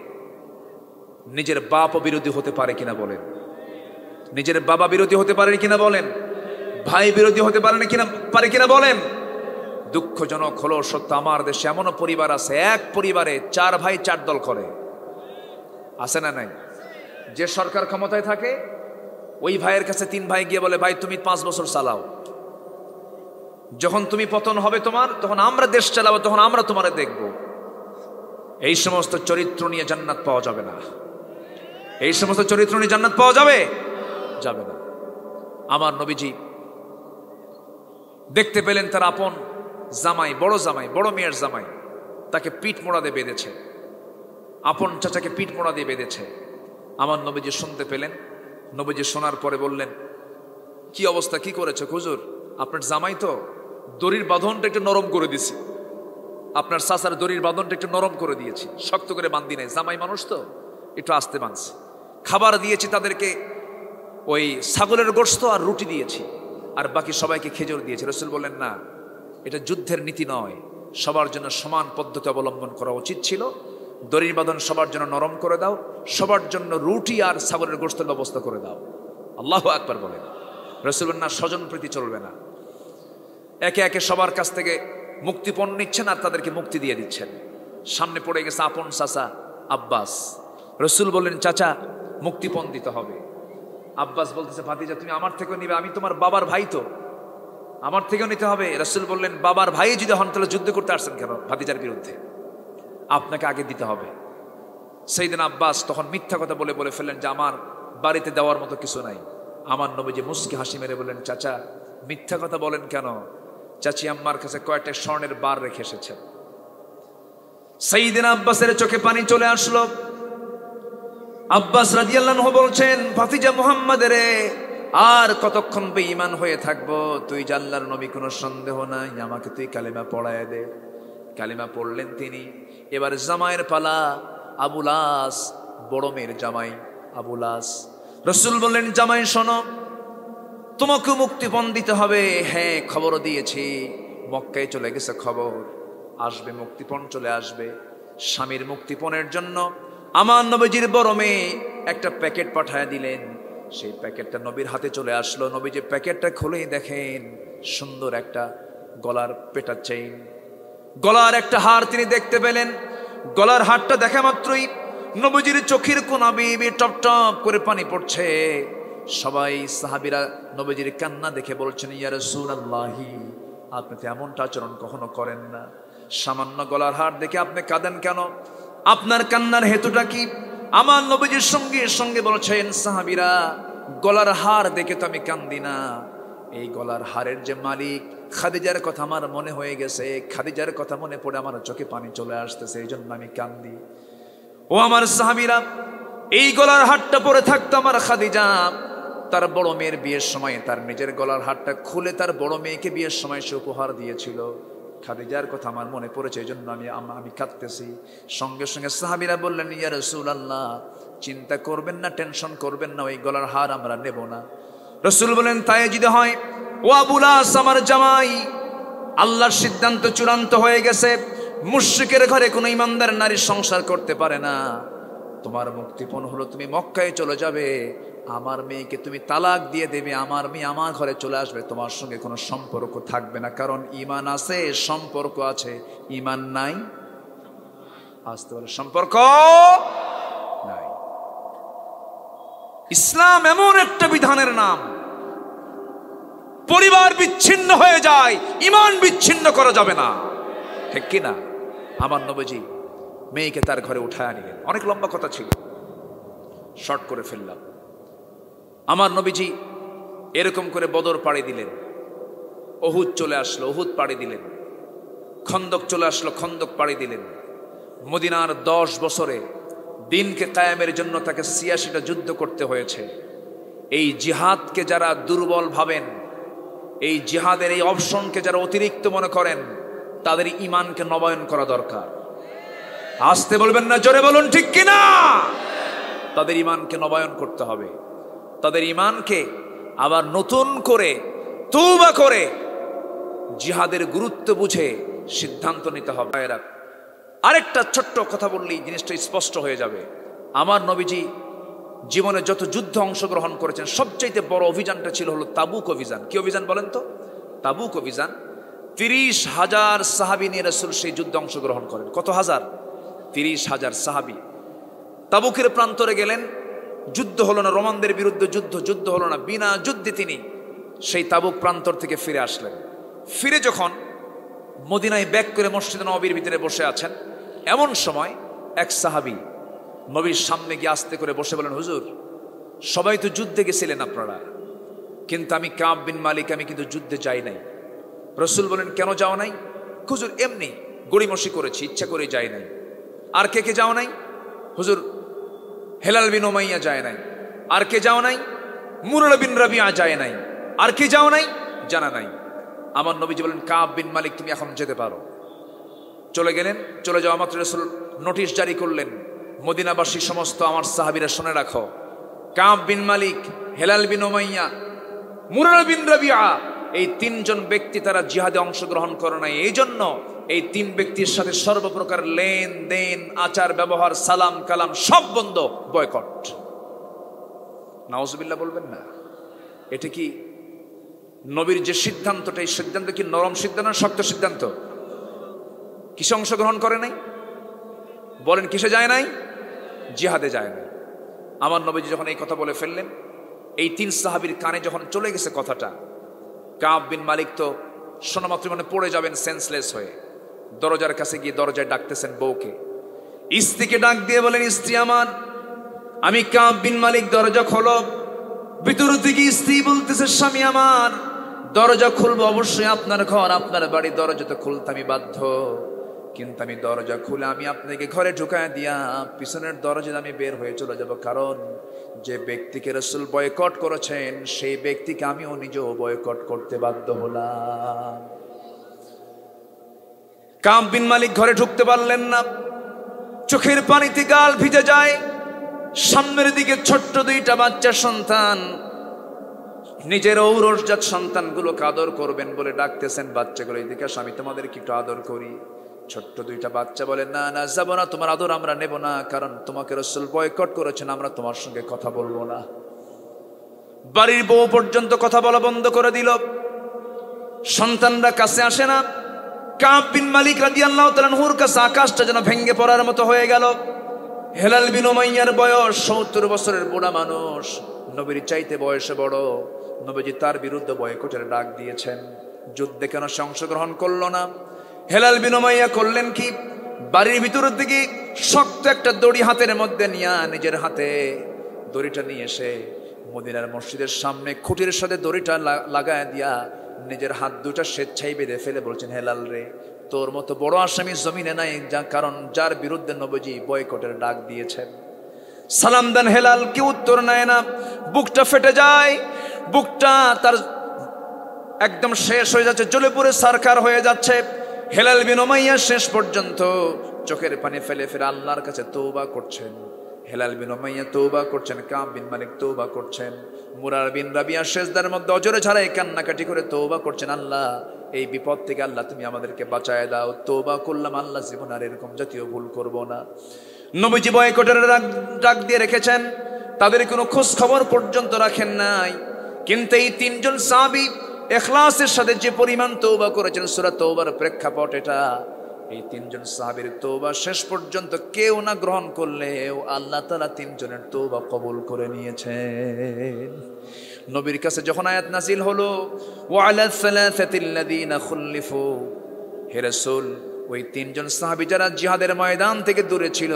নিজের বাপ বিরোধী হতে পারে কিনা বলেন নিজের বাবা বিরোধী হতে পারে কিনা বলেন ভাই বিরোধী হতে পারে কিনা পারে কিনা বলেন দুঃখজনক হলো সত্য আমার দেশে এমনও পরিবার আছে এক পরিবারে চার ভাই চার দল করে আছে না নাই যে সরকার ক্ষমতায় থাকে ওই ভাইয়ের কাছে তিন ভাই গিয়ে বলে ভাই তুমি পাঁচ বছর চালাও যখন তুমি পতন হবে তোমার তখন আমরা দেশ চালাবো তখন আমরা তোমারে দেখব এই সমস্ত চরিত্র নিয়ে জান্নাত পাওয়া যাবে না এই সমস্ত চরিত্র নিয়ে জান্নাত পাওয়া যাবে যাবে না আমার নবীজি দেখতে পেলেন তার আপন জামাই বড় জামাই বড় মেয়ের জামাই তাকে পিঠ মোড়া দিয়ে বেঁধেছে আপন চাচাকে পিঠ মোড়া দিয়ে বেঁধেছে আমার নবীজি শুনতে পেলেন নবীজি শোনার পরে বললেন কি অবস্থা কি করেছে খুজুর আপনার জামাই তো দড়ির বাঁধনটা একটু নরম করে দিছে আপনার চাচার দড়ির বাঁধনটা একটু নরম করে দিয়েছি শক্ত করে বান্ধি নাই জামাই মানুষ তো একটু আসতে মানছে খাবার দিয়েছি তাদেরকে ওই ছাগলের গোস্ত আর রুটি দিয়েছি আর বাকি সবাইকে খেজুর দিয়েছে রসুল বললেন না এটা যুদ্ধের নীতি নয় সবার জন্য সমান পদ্ধতি অবলম্বন করা উচিত ছিল দড়ির সবার জন্য নরম করে দাও সবার জন্য রুটি আর ছাগলের গোস্তের ব্যবস্থা করে দাও আল্লাহ একবার বলেন বলেন না স্বজন প্রীতি চলবে না একে একে সবার কাছ থেকে মুক্তিপণ নিচ্ছেন আর তাদেরকে মুক্তি দিয়ে দিচ্ছেন সামনে পড়ে গেছে আপন সাসা আব্বাস রসুল বললেন চাচা মুক্তিপণ দিতে হবে আব্বাস বলতেছে ভাতিজা তুমি আমার থেকেও নিবে আমি তোমার বাবার ভাই তো আমার থেকেও নিতে হবে রসুল বললেন বাবার ভাই যদি হন তাহলে যুদ্ধ করতে আসছেন কেন ভাতিজার বিরুদ্ধে আপনাকে আগে দিতে হবে সেইদিন আব্বাস তখন মিথ্যা কথা বলে বলে ফেললেন যে আমার বাড়িতে দেওয়ার মতো কিছু নাই আমার নবীজি মুসকি হাসি মেরে বললেন চাচা মিথ্যা কথা বলেন কেন চাচি আম্মার কাছে কয়েকটা স্বর্ণের বার রেখে এসেছেন সেইদিন আব্বাসের চোখে পানি চলে আসলো আব্বাস রাজিয়াল্লাহ বলছেন ফাতিজা মোহাম্মদ রে আর কতক্ষণ বেঈমান হয়ে থাকবো তুই জাল্লার নবী কোনো সন্দেহ নাই আমাকে তুই কালিমা পড়ায় দে কালিমা পড়লেন তিনি এবার জামাইয়ের পালা আবুলাস বড় মেয়ের জামাই আবুলাস রসুল বললেন জামাই শোনো তোমাকে মুক্তিপণ দিতে হবে হ্যাঁ খবর দিয়েছি মক্কায় চলে গেছে খবর আসবে মুক্তিপণ চলে আসবে স্বামীর মুক্তিপণের জন্য আমার নবীজির বড় মেয়ে একটা প্যাকেট পাঠায় দিলেন সেই প্যাকেটটা নবীর হাতে চলে আসলো নবীজি প্যাকেটটা খুলেই দেখেন সুন্দর একটা গলার পেটার চেইন গলার একটা হার তিনি দেখতে পেলেন গলার হারটা দেখা মাত্রই নবীজির চোখের কোনা বেবে টপ টপ করে পানি পড়ছে সবাই সাহাবিরা নবীজির কান্না দেখে বলছেন ইয়ার আল্লাহি আপনি তো এমনটা আচরণ কখনো করেন না সামান্য গলার হার দেখে আপনি কাঁদেন কেন আপনার কান্নার হেতুটা কি আমার নবীজির সঙ্গে সঙ্গে বলেছেন সাহাবিরা গলার হার দেখে তো আমি কান্দি না এই গলার হারের যে মালিক খাদিজার কথা আমার মনে হয়ে গেছে খাদিজার কথা মনে পড়ে আমার চোখে পানি চলে আসতেছে এই জন্য আমি কান্দি ও আমার সাহাবিরা এই গলার হাটটা পরে থাকতো আমার খাদিজা তার বড় মেয়ের বিয়ের সময় তার নিজের গলার হাটটা খুলে তার বড় মেয়েকে বিয়ের সময় সে উপহার দিয়েছিল খাদিজার কথা আমার মনে পড়েছে এই জন্য আমি আমি কাঁদতেছি সঙ্গে সঙ্গে সাহাবিরা বললেন ইয়া রসুল আল্লাহ চিন্তা করবেন না টেনশন করবেন না ওই গলার হার আমরা নেব না রসুল বলেন তাই যদি হয় ও আবুলাস আমার জামাই আল্লাহর সিদ্ধান্ত চূড়ান্ত হয়ে গেছে মুশ্রিকের ঘরে কোনো ইমানদার নারী সংসার করতে পারে না তোমার মুক্তিপণ হলো তুমি মক্কায় চলে যাবে আমার মেয়েকে তুমি তালাক দিয়ে দেবে আমার মেয়ে আমার ঘরে চলে আসবে তোমার সঙ্গে কোনো সম্পর্ক থাকবে না কারণ ইমান আছে সম্পর্ক আছে ইমান নাই আসতে পারে সম্পর্ক নাই ইসলাম এমন একটা বিধানের নাম পরিবার বিচ্ছিন্ন হয়ে যায় ইমান বিচ্ছিন্ন করা যাবে না ঠিক কিনা আমার নবজি মেয়েকে তার ঘরে উঠায় আনিলেন অনেক লম্বা কথা ছিল শর্ট করে ফেললাম আমার নবীজি এরকম করে বদর পাড়ি দিলেন অহুদ চলে আসলো অহুদ পাড়ি দিলেন খন্দক চলে আসলো খন্দক পাড়ি দিলেন মদিনার দশ বছরে দিনকে কায়ামের জন্য তাকে সিয়াশিটা যুদ্ধ করতে হয়েছে এই জিহাদকে যারা দুর্বল ভাবেন এই জিহাদের এই অপশনকে যারা অতিরিক্ত মনে করেন তাদের ইমানকে নবায়ন করা দরকার আসতে বলবেন না জোরে বলুন ঠিক কিনা তাদের ইমানকে নবায়ন করতে হবে তাদের ইমানকে আবার নতুন করে তুবা করে জিহাদের গুরুত্ব বুঝে সিদ্ধান্ত নিতে হবে এরা আরেকটা ছোট্ট কথা বললেই জিনিসটা স্পষ্ট হয়ে যাবে আমার নবীজি জীবনে যত যুদ্ধ অংশগ্রহণ করেছেন সবচাইতে বড় অভিযানটা ছিল হলো তাবুক অভিযান কি অভিযান বলেন তো তাবুক অভিযান তিরিশ হাজার সাহাবি নিয়ে রসুল সেই যুদ্ধে অংশগ্রহণ করেন কত হাজার তিরিশ হাজার সাহাবি তাবুকের প্রান্তরে গেলেন যুদ্ধ হলো না রোমানদের বিরুদ্ধে যুদ্ধ যুদ্ধ হলো না বিনা যুদ্ধে তিনি সেই তাবুক প্রান্তর থেকে ফিরে আসলেন ফিরে যখন মদিনায় ব্যাক করে মসজিদ নবীর ভিতরে বসে আছেন এমন সময় এক সাহাবি নবীর সামনে গিয়ে আস্তে করে বসে বলেন হুজুর সবাই তো যুদ্ধে গেছিলেন আপনারা কিন্তু আমি কাব বিন মালিক আমি কিন্তু যুদ্ধে যাই নাই রসুল বলেন কেন যাও নাই হুজুর এমনি গড়িমসি করেছি ইচ্ছা করে যাই নাই আর কে কে যাও নাই হুজুর হেলাল বিন ওমাইয়া যায় নাই আর কে যাও নাই মুরল বিন রবিয়া যায় নাই আর কে যাও নাই জানা নাই আমার নবীজি বলেন কাব বিন মালিক তুমি এখন যেতে পারো চলে গেলেন চলে যাওয়া মাত্র রসুল নোটিশ জারি করলেন মদিনাবাসী সমস্ত আমার সাহাবিরা শুনে রাখো কাব বিন মালিক হেলাল বিন ওমাইয়া মুরল বিন রবিয়া এই তিনজন ব্যক্তি তারা জিহাদে অংশগ্রহণ করে নাই এই জন্য এই তিন ব্যক্তির সাথে সর্বপ্রকার লেনদেন আচার ব্যবহার সালাম কালাম সব বন্ধ বয়কট নওয়াজবিল্লা বলবেন না এটা কি নবীর যে সিদ্ধান্তটা এই সিদ্ধান্ত কি নরম সিদ্ধান্ত শক্ত সিদ্ধান্ত কিসে অংশগ্রহণ করে নাই বলেন কিসে যায় নাই জিহাদে যায় নাই আমার নবীজি যখন এই কথা বলে ফেললেন এই তিন সাহাবির কানে যখন চলে গেছে কথাটা কাব বিন মালিক তো সোনামাত্রী মানে পড়ে যাবেন সেন্সলেস হয়ে দরজার কাছে গিয়ে দরজায় ডাকতেছেন বউকে স্ত্রীকে ডাক দিয়ে বলেন স্ত্রী আমার আমি কাবিন বিন মালিক দরজা খোলো ভিতর থেকে স্ত্রী বলতেছে স্বামী আমার দরজা খুলবো অবশ্যই আপনার ঘর আপনার বাড়ি দরজা তো খুলতে আমি বাধ্য কিন্তু আমি দরজা খুলে আমি আপনাকে ঘরে ঢুকায় দিয়া পিছনের দরজা আমি বের হয়ে চলে যাব কারণ যে ব্যক্তিকে রসুল বয়কট করেছেন সেই ব্যক্তিকে আমিও নিজেও বয়কট করতে বাধ্য হলাম কাম বিন মালিক ঘরে ঢুকতে পারলেন না চোখের পানিতে গাল ভিজে যায় সামনের দিকে ছোট্ট দুইটা বাচ্চা সন্তান নিজের ঔরসজাত সন্তানগুলোকে আদর করবেন বলে ডাকতেছেন বাচ্চাগুলো এদিকে আমি তোমাদেরকে একটু আদর করি ছোট্ট দুইটা বাচ্চা বলে না না যাবো না তোমার আদর আমরা নেব না কারণ তোমাকে রসুল বয়কট করেছেন আমরা তোমার সঙ্গে কথা বলবো না বাড়ির বউ পর্যন্ত কথা বলা বন্ধ করে দিল সন্তানরা কাছে আসে না কাবিন মালিক রাজি আল্লাহ তালানহুর কাছে আকাশটা যেন ভেঙ্গে পড়ার মতো হয়ে গেল হেলাল বিন ওমাইয়ার বয়স সত্তর বছরের বোড়া মানুষ নবীর চাইতে বয়সে বড় নবীজি তার বিরুদ্ধে বয়কটের ডাক দিয়েছেন যুদ্ধে কেন সে অংশগ্রহণ করলো না হেলাল বিন ওমাইয়া করলেন কি বাড়ির ভিতরের দিকে শক্ত একটা দড়ি হাতের মধ্যে নিয়ে নিজের হাতে দড়িটা নিয়ে এসে মদিনার মসজিদের সামনে খুঁটির সাথে দড়িটা লাগায় দিয়া নিজের হাত দুটা স্বেচ্ছাই বেঁধে ফেলে বলছেন হেলাল রে তোর মতো বড় আসামি জমিনে নাই যা কারণ যার বিরুদ্ধে নবজি বয়কটের ডাক দিয়েছেন সালাম দেন হেলাল কি উত্তর নেয় না বুকটা ফেটে যায় বুকটা তার একদম শেষ হয়ে যাচ্ছে জলে পুরে সরকার হয়ে যাচ্ছে হেলাল বিনমাইয়া শেষ পর্যন্ত চোখের পানি ফেলে ফেলে আল্লাহর কাছে তৌবা করছেন হেলাল বিন ওমাইয়া তৌবা করছেন কাম বিন মালিক তৌবা করছেন মুরার বিন রাবিয়া শেষদার মধ্যে অজরে ছাড়াই কান্নাকাটি করে তৌবা করছেন আল্লাহ এই বিপদ থেকে আল্লাহ তুমি আমাদেরকে বাঁচায় দাও তৌবা করলাম আল্লাহ জীবন আর এরকম জাতীয় ভুল করব না নবীজি বয়কটের ডাক দিয়ে রেখেছেন তাদের কোনো খোঁজ খবর পর্যন্ত রাখেন নাই কিন্তু এই তিনজন সাবি এখলাসের সাথে যে পরিমাণ তৌবা করেছেন সুরা তৌবার প্রেক্ষাপট এটা এই তিনজন সাহাবির তৌবা শেষ পর্যন্ত কেউ না গ্রহণ করলেও আল্লাহ তালা তিনজনের তৌবা কবুল করে নিয়েছেন নবীর কাছে যখন আয়াত নাজিল হলো হেরসুল ওই তিনজন সাহাবি যারা জিহাদের ময়দান থেকে দূরে ছিল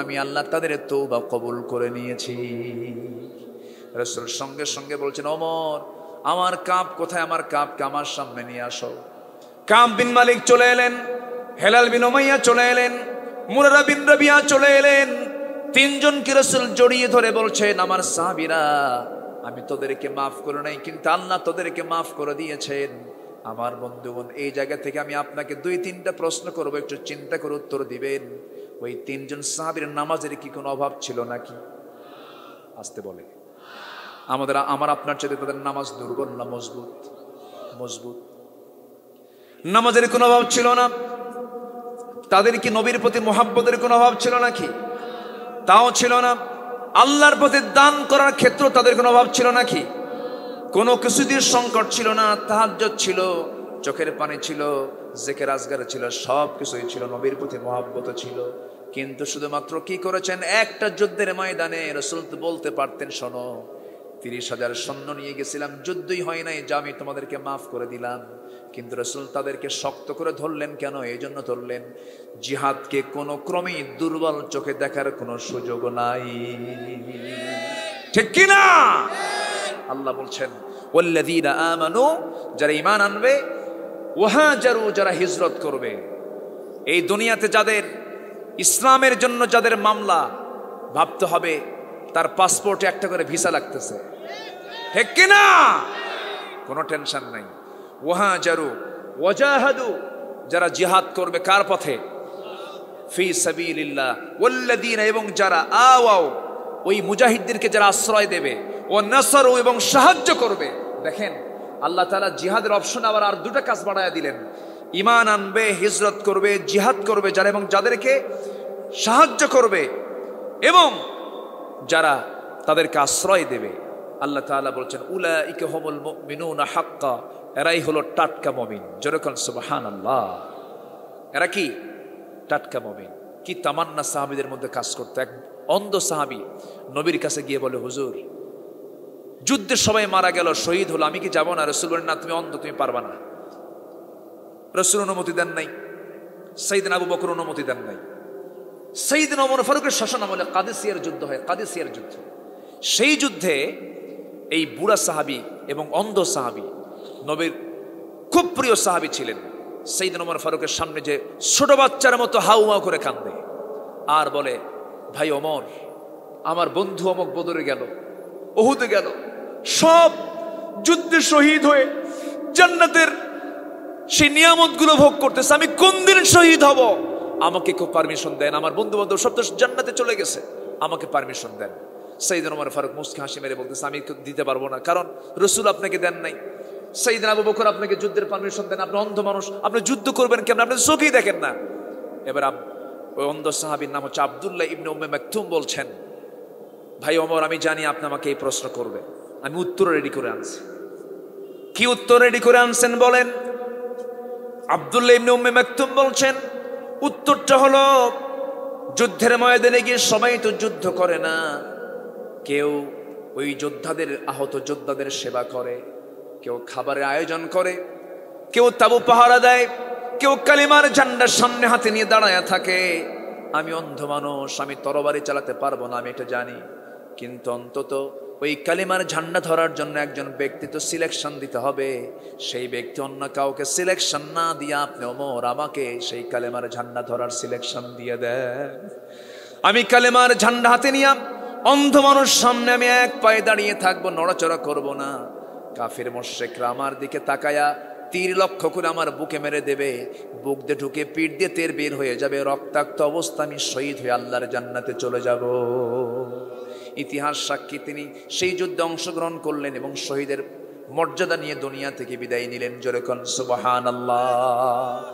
আমি আল্লাহ তাদের তৌবা কবুল করে নিয়েছি রসুল সঙ্গে সঙ্গে বলছেন অমর আমার কাপ কোথায় আমার কাপকে আমার সামনে নিয়ে আসো কাম বিন মালিক চলে এলেন হেলাল ওমাইয়া চলে এলেন মুরারা বিন রবিয়া চলে এলেন তিনজন কিরসুল জড়িয়ে ধরে বলছেন আমার সাহাবিরা আমি তোদেরকে মাফ করে নাই কিন্তু আল্লাহ তোদেরকে মাফ করে দিয়েছেন আমার বন্ধুগণ এই জায়গা থেকে আমি আপনাকে দুই তিনটা প্রশ্ন করব একটু চিন্তা করে উত্তর দিবেন ওই তিনজন সাহাবির নামাজের কি কোনো অভাব ছিল নাকি আসতে বলে আমাদের আমার আপনার চেয়ে তাদের নামাজ দুর্বল না মজবুত মজবুত নামাজের কোনো অভাব ছিল না তাদের কি নবীর প্রতি মোহাম্মদের কোনো অভাব ছিল নাকি তাও ছিল না আল্লাহর প্রতি দান করার ক্ষেত্র তাদের কোনো অভাব ছিল নাকি কোনো কিছু দিয়ে সংকট ছিল না তাহাজ্জত ছিল চোখের পানি ছিল জেকের আজগার ছিল সব কিছুই ছিল নবীর প্রতি মহাব্বত ছিল কিন্তু শুধুমাত্র কি করেছেন একটা যুদ্ধের ময়দানে রসুল বলতে পারতেন শোনো তিরিশ হাজার সৈন্য নিয়ে গেছিলাম যুদ্ধই হয় নাই যা আমি তোমাদেরকে মাফ করে দিলাম কিন্তু রসুল তাদেরকে শক্ত করে ধরলেন কেন এই জন্য ধরলেন জিহাদকে কোনো ক্রমেই দুর্বল চোখে দেখার কোনো সুযোগ নাই ঠিক কিনা আল্লাহ বলছেন ওল্লাদিনা আমানু যারা ইমান আনবে ওহাজারু যারা হিজরত করবে এই দুনিয়াতে যাদের ইসলামের জন্য যাদের মামলা ভাবতে হবে তার পাসপোর্টে একটা করে ভিসা লাগতেছে ঠিক কিনা কোনো টেনশন নাই ওহা জারু ওজাহাদু যারা জিহাদ করবে কার পথে ফি সাবিলিল্লাহ ওল্লাদিন এবং যারা আওয়াও ওই মুজাহিদদেরকে যারা আশ্রয় দেবে ও নসর এবং সাহায্য করবে দেখেন আল্লাহ তালা জিহাদের অপশন আবার আর দুটো কাজ বাড়ায়া দিলেন ইমান আনবে হিজরত করবে জিহাদ করবে যারা এবং যাদেরকে সাহায্য করবে এবং যারা তাদেরকে আশ্রয় দেবে আল্লাহ তালা বলছেন উলা ইকে হমল মিনুনা হাক্কা এরাই হলো টাটকা মমিন যেরকম সুবাহান আল্লাহ এরা কি টাটকা মমিন কি তামান্না সাহাবিদের মধ্যে কাজ করতো এক অন্ধ সাহাবি নবীর কাছে গিয়ে বলে হুজুর যুদ্ধের সবাই মারা গেল শহীদ হলো আমি কি যাবো না রসুল না তুমি অন্ধ তুমি পারবা না রসুল অনুমতি দেন নাই সঈদিন আবু বকর অনুমতি দেন নাই সঈদিন অমর ফারুকের শাসন আমলে কাদেসিয়ার যুদ্ধ হয় কাদেসিয়ার যুদ্ধ সেই যুদ্ধে এই বুড়া সাহাবি এবং অন্ধ সাহাবি নবীর খুব প্রিয় সাহাবি ছিলেন সেই দিন ওমর ফারুকের সামনে যে ছোট বাচ্চার মতো হাউ করে কান্দে আর বলে ভাই অমর আমার বন্ধু অমক বদরে গেল ওহুদে গেল সব যুদ্ধে শহীদ হয়ে জান্নাতের সেই নিয়ামতগুলো ভোগ করতেছে আমি কোন দিন শহীদ হব আমাকে খুব পারমিশন দেন আমার বন্ধু বান্ধব সব তো জান্নাতে চলে গেছে আমাকে পারমিশন দেন দিন আমার ফারুক মুসকে হাসি মেরে বলতেছে আমি দিতে পারবো না কারণ রসুল আপনাকে দেন নাই সেইদিন আবু বকর আপনাকে যুদ্ধের পারমিশন দেন আপনি অন্ধ মানুষ আপনি যুদ্ধ করবেন কেমন আপনি চোখেই দেখেন না এবার ওই অন্ধ সাহাবির নাম হচ্ছে আবদুল্লাহ ইবনে উম্মে মাকতুম বলছেন ভাই অমর আমি জানি আপনি আমাকে এই প্রশ্ন করবেন আমি উত্তর রেডি করে আনছি কি উত্তর রেডি করে আনছেন বলেন আবদুল্লাহ ইবনে উম্মে মাকতুম বলছেন উত্তরটা হলো যুদ্ধের ময়দানে গিয়ে সবাই তো যুদ্ধ করে না কেউ ওই যোদ্ধাদের আহত যোদ্ধাদের সেবা করে কেউ খাবারের আয়োজন করে কেউ তাবু পাহারা দেয় কেউ কালিমার ঝান্ডার সামনে হাতে নিয়ে দাঁড়ায় থাকে আমি অন্ধ মানুষ আমি তরবারি চালাতে পারবো না আমি এটা জানি কিন্তু অন্তত ওই কালিমার ঝান্ডা ধরার জন্য একজন ব্যক্তি তো সিলেকশন দিতে হবে সেই ব্যক্তি অন্য কাউকে সিলেকশন না দিয়ে আপনি অমর আমাকে সেই কালেমার ঝান্ডা ধরার সিলেকশন দিয়ে দেন আমি কালেমার ঝান্ডা হাতে নিয়ে অন্ধ মানুষ সামনে আমি এক পায়ে দাঁড়িয়ে থাকবো নড়াচড়া করব না কাফির মোশেকরা আমার দিকে তাকায়া তীর লক্ষ্য করে আমার বুকে মেরে দেবে বুক দিয়ে ঢুকে পিঠ দিয়ে তের বের হয়ে যাবে রক্তাক্ত অবস্থা আমি শহীদ হয়ে আল্লাহর জান্নাতে চলে যাব ইতিহাস সাক্ষী তিনি সেই যুদ্ধে অংশগ্রহণ করলেন এবং শহীদের মর্যাদা নিয়ে দুনিয়া থেকে বিদায় নিলেন জোরেখন সুবাহান আল্লাহ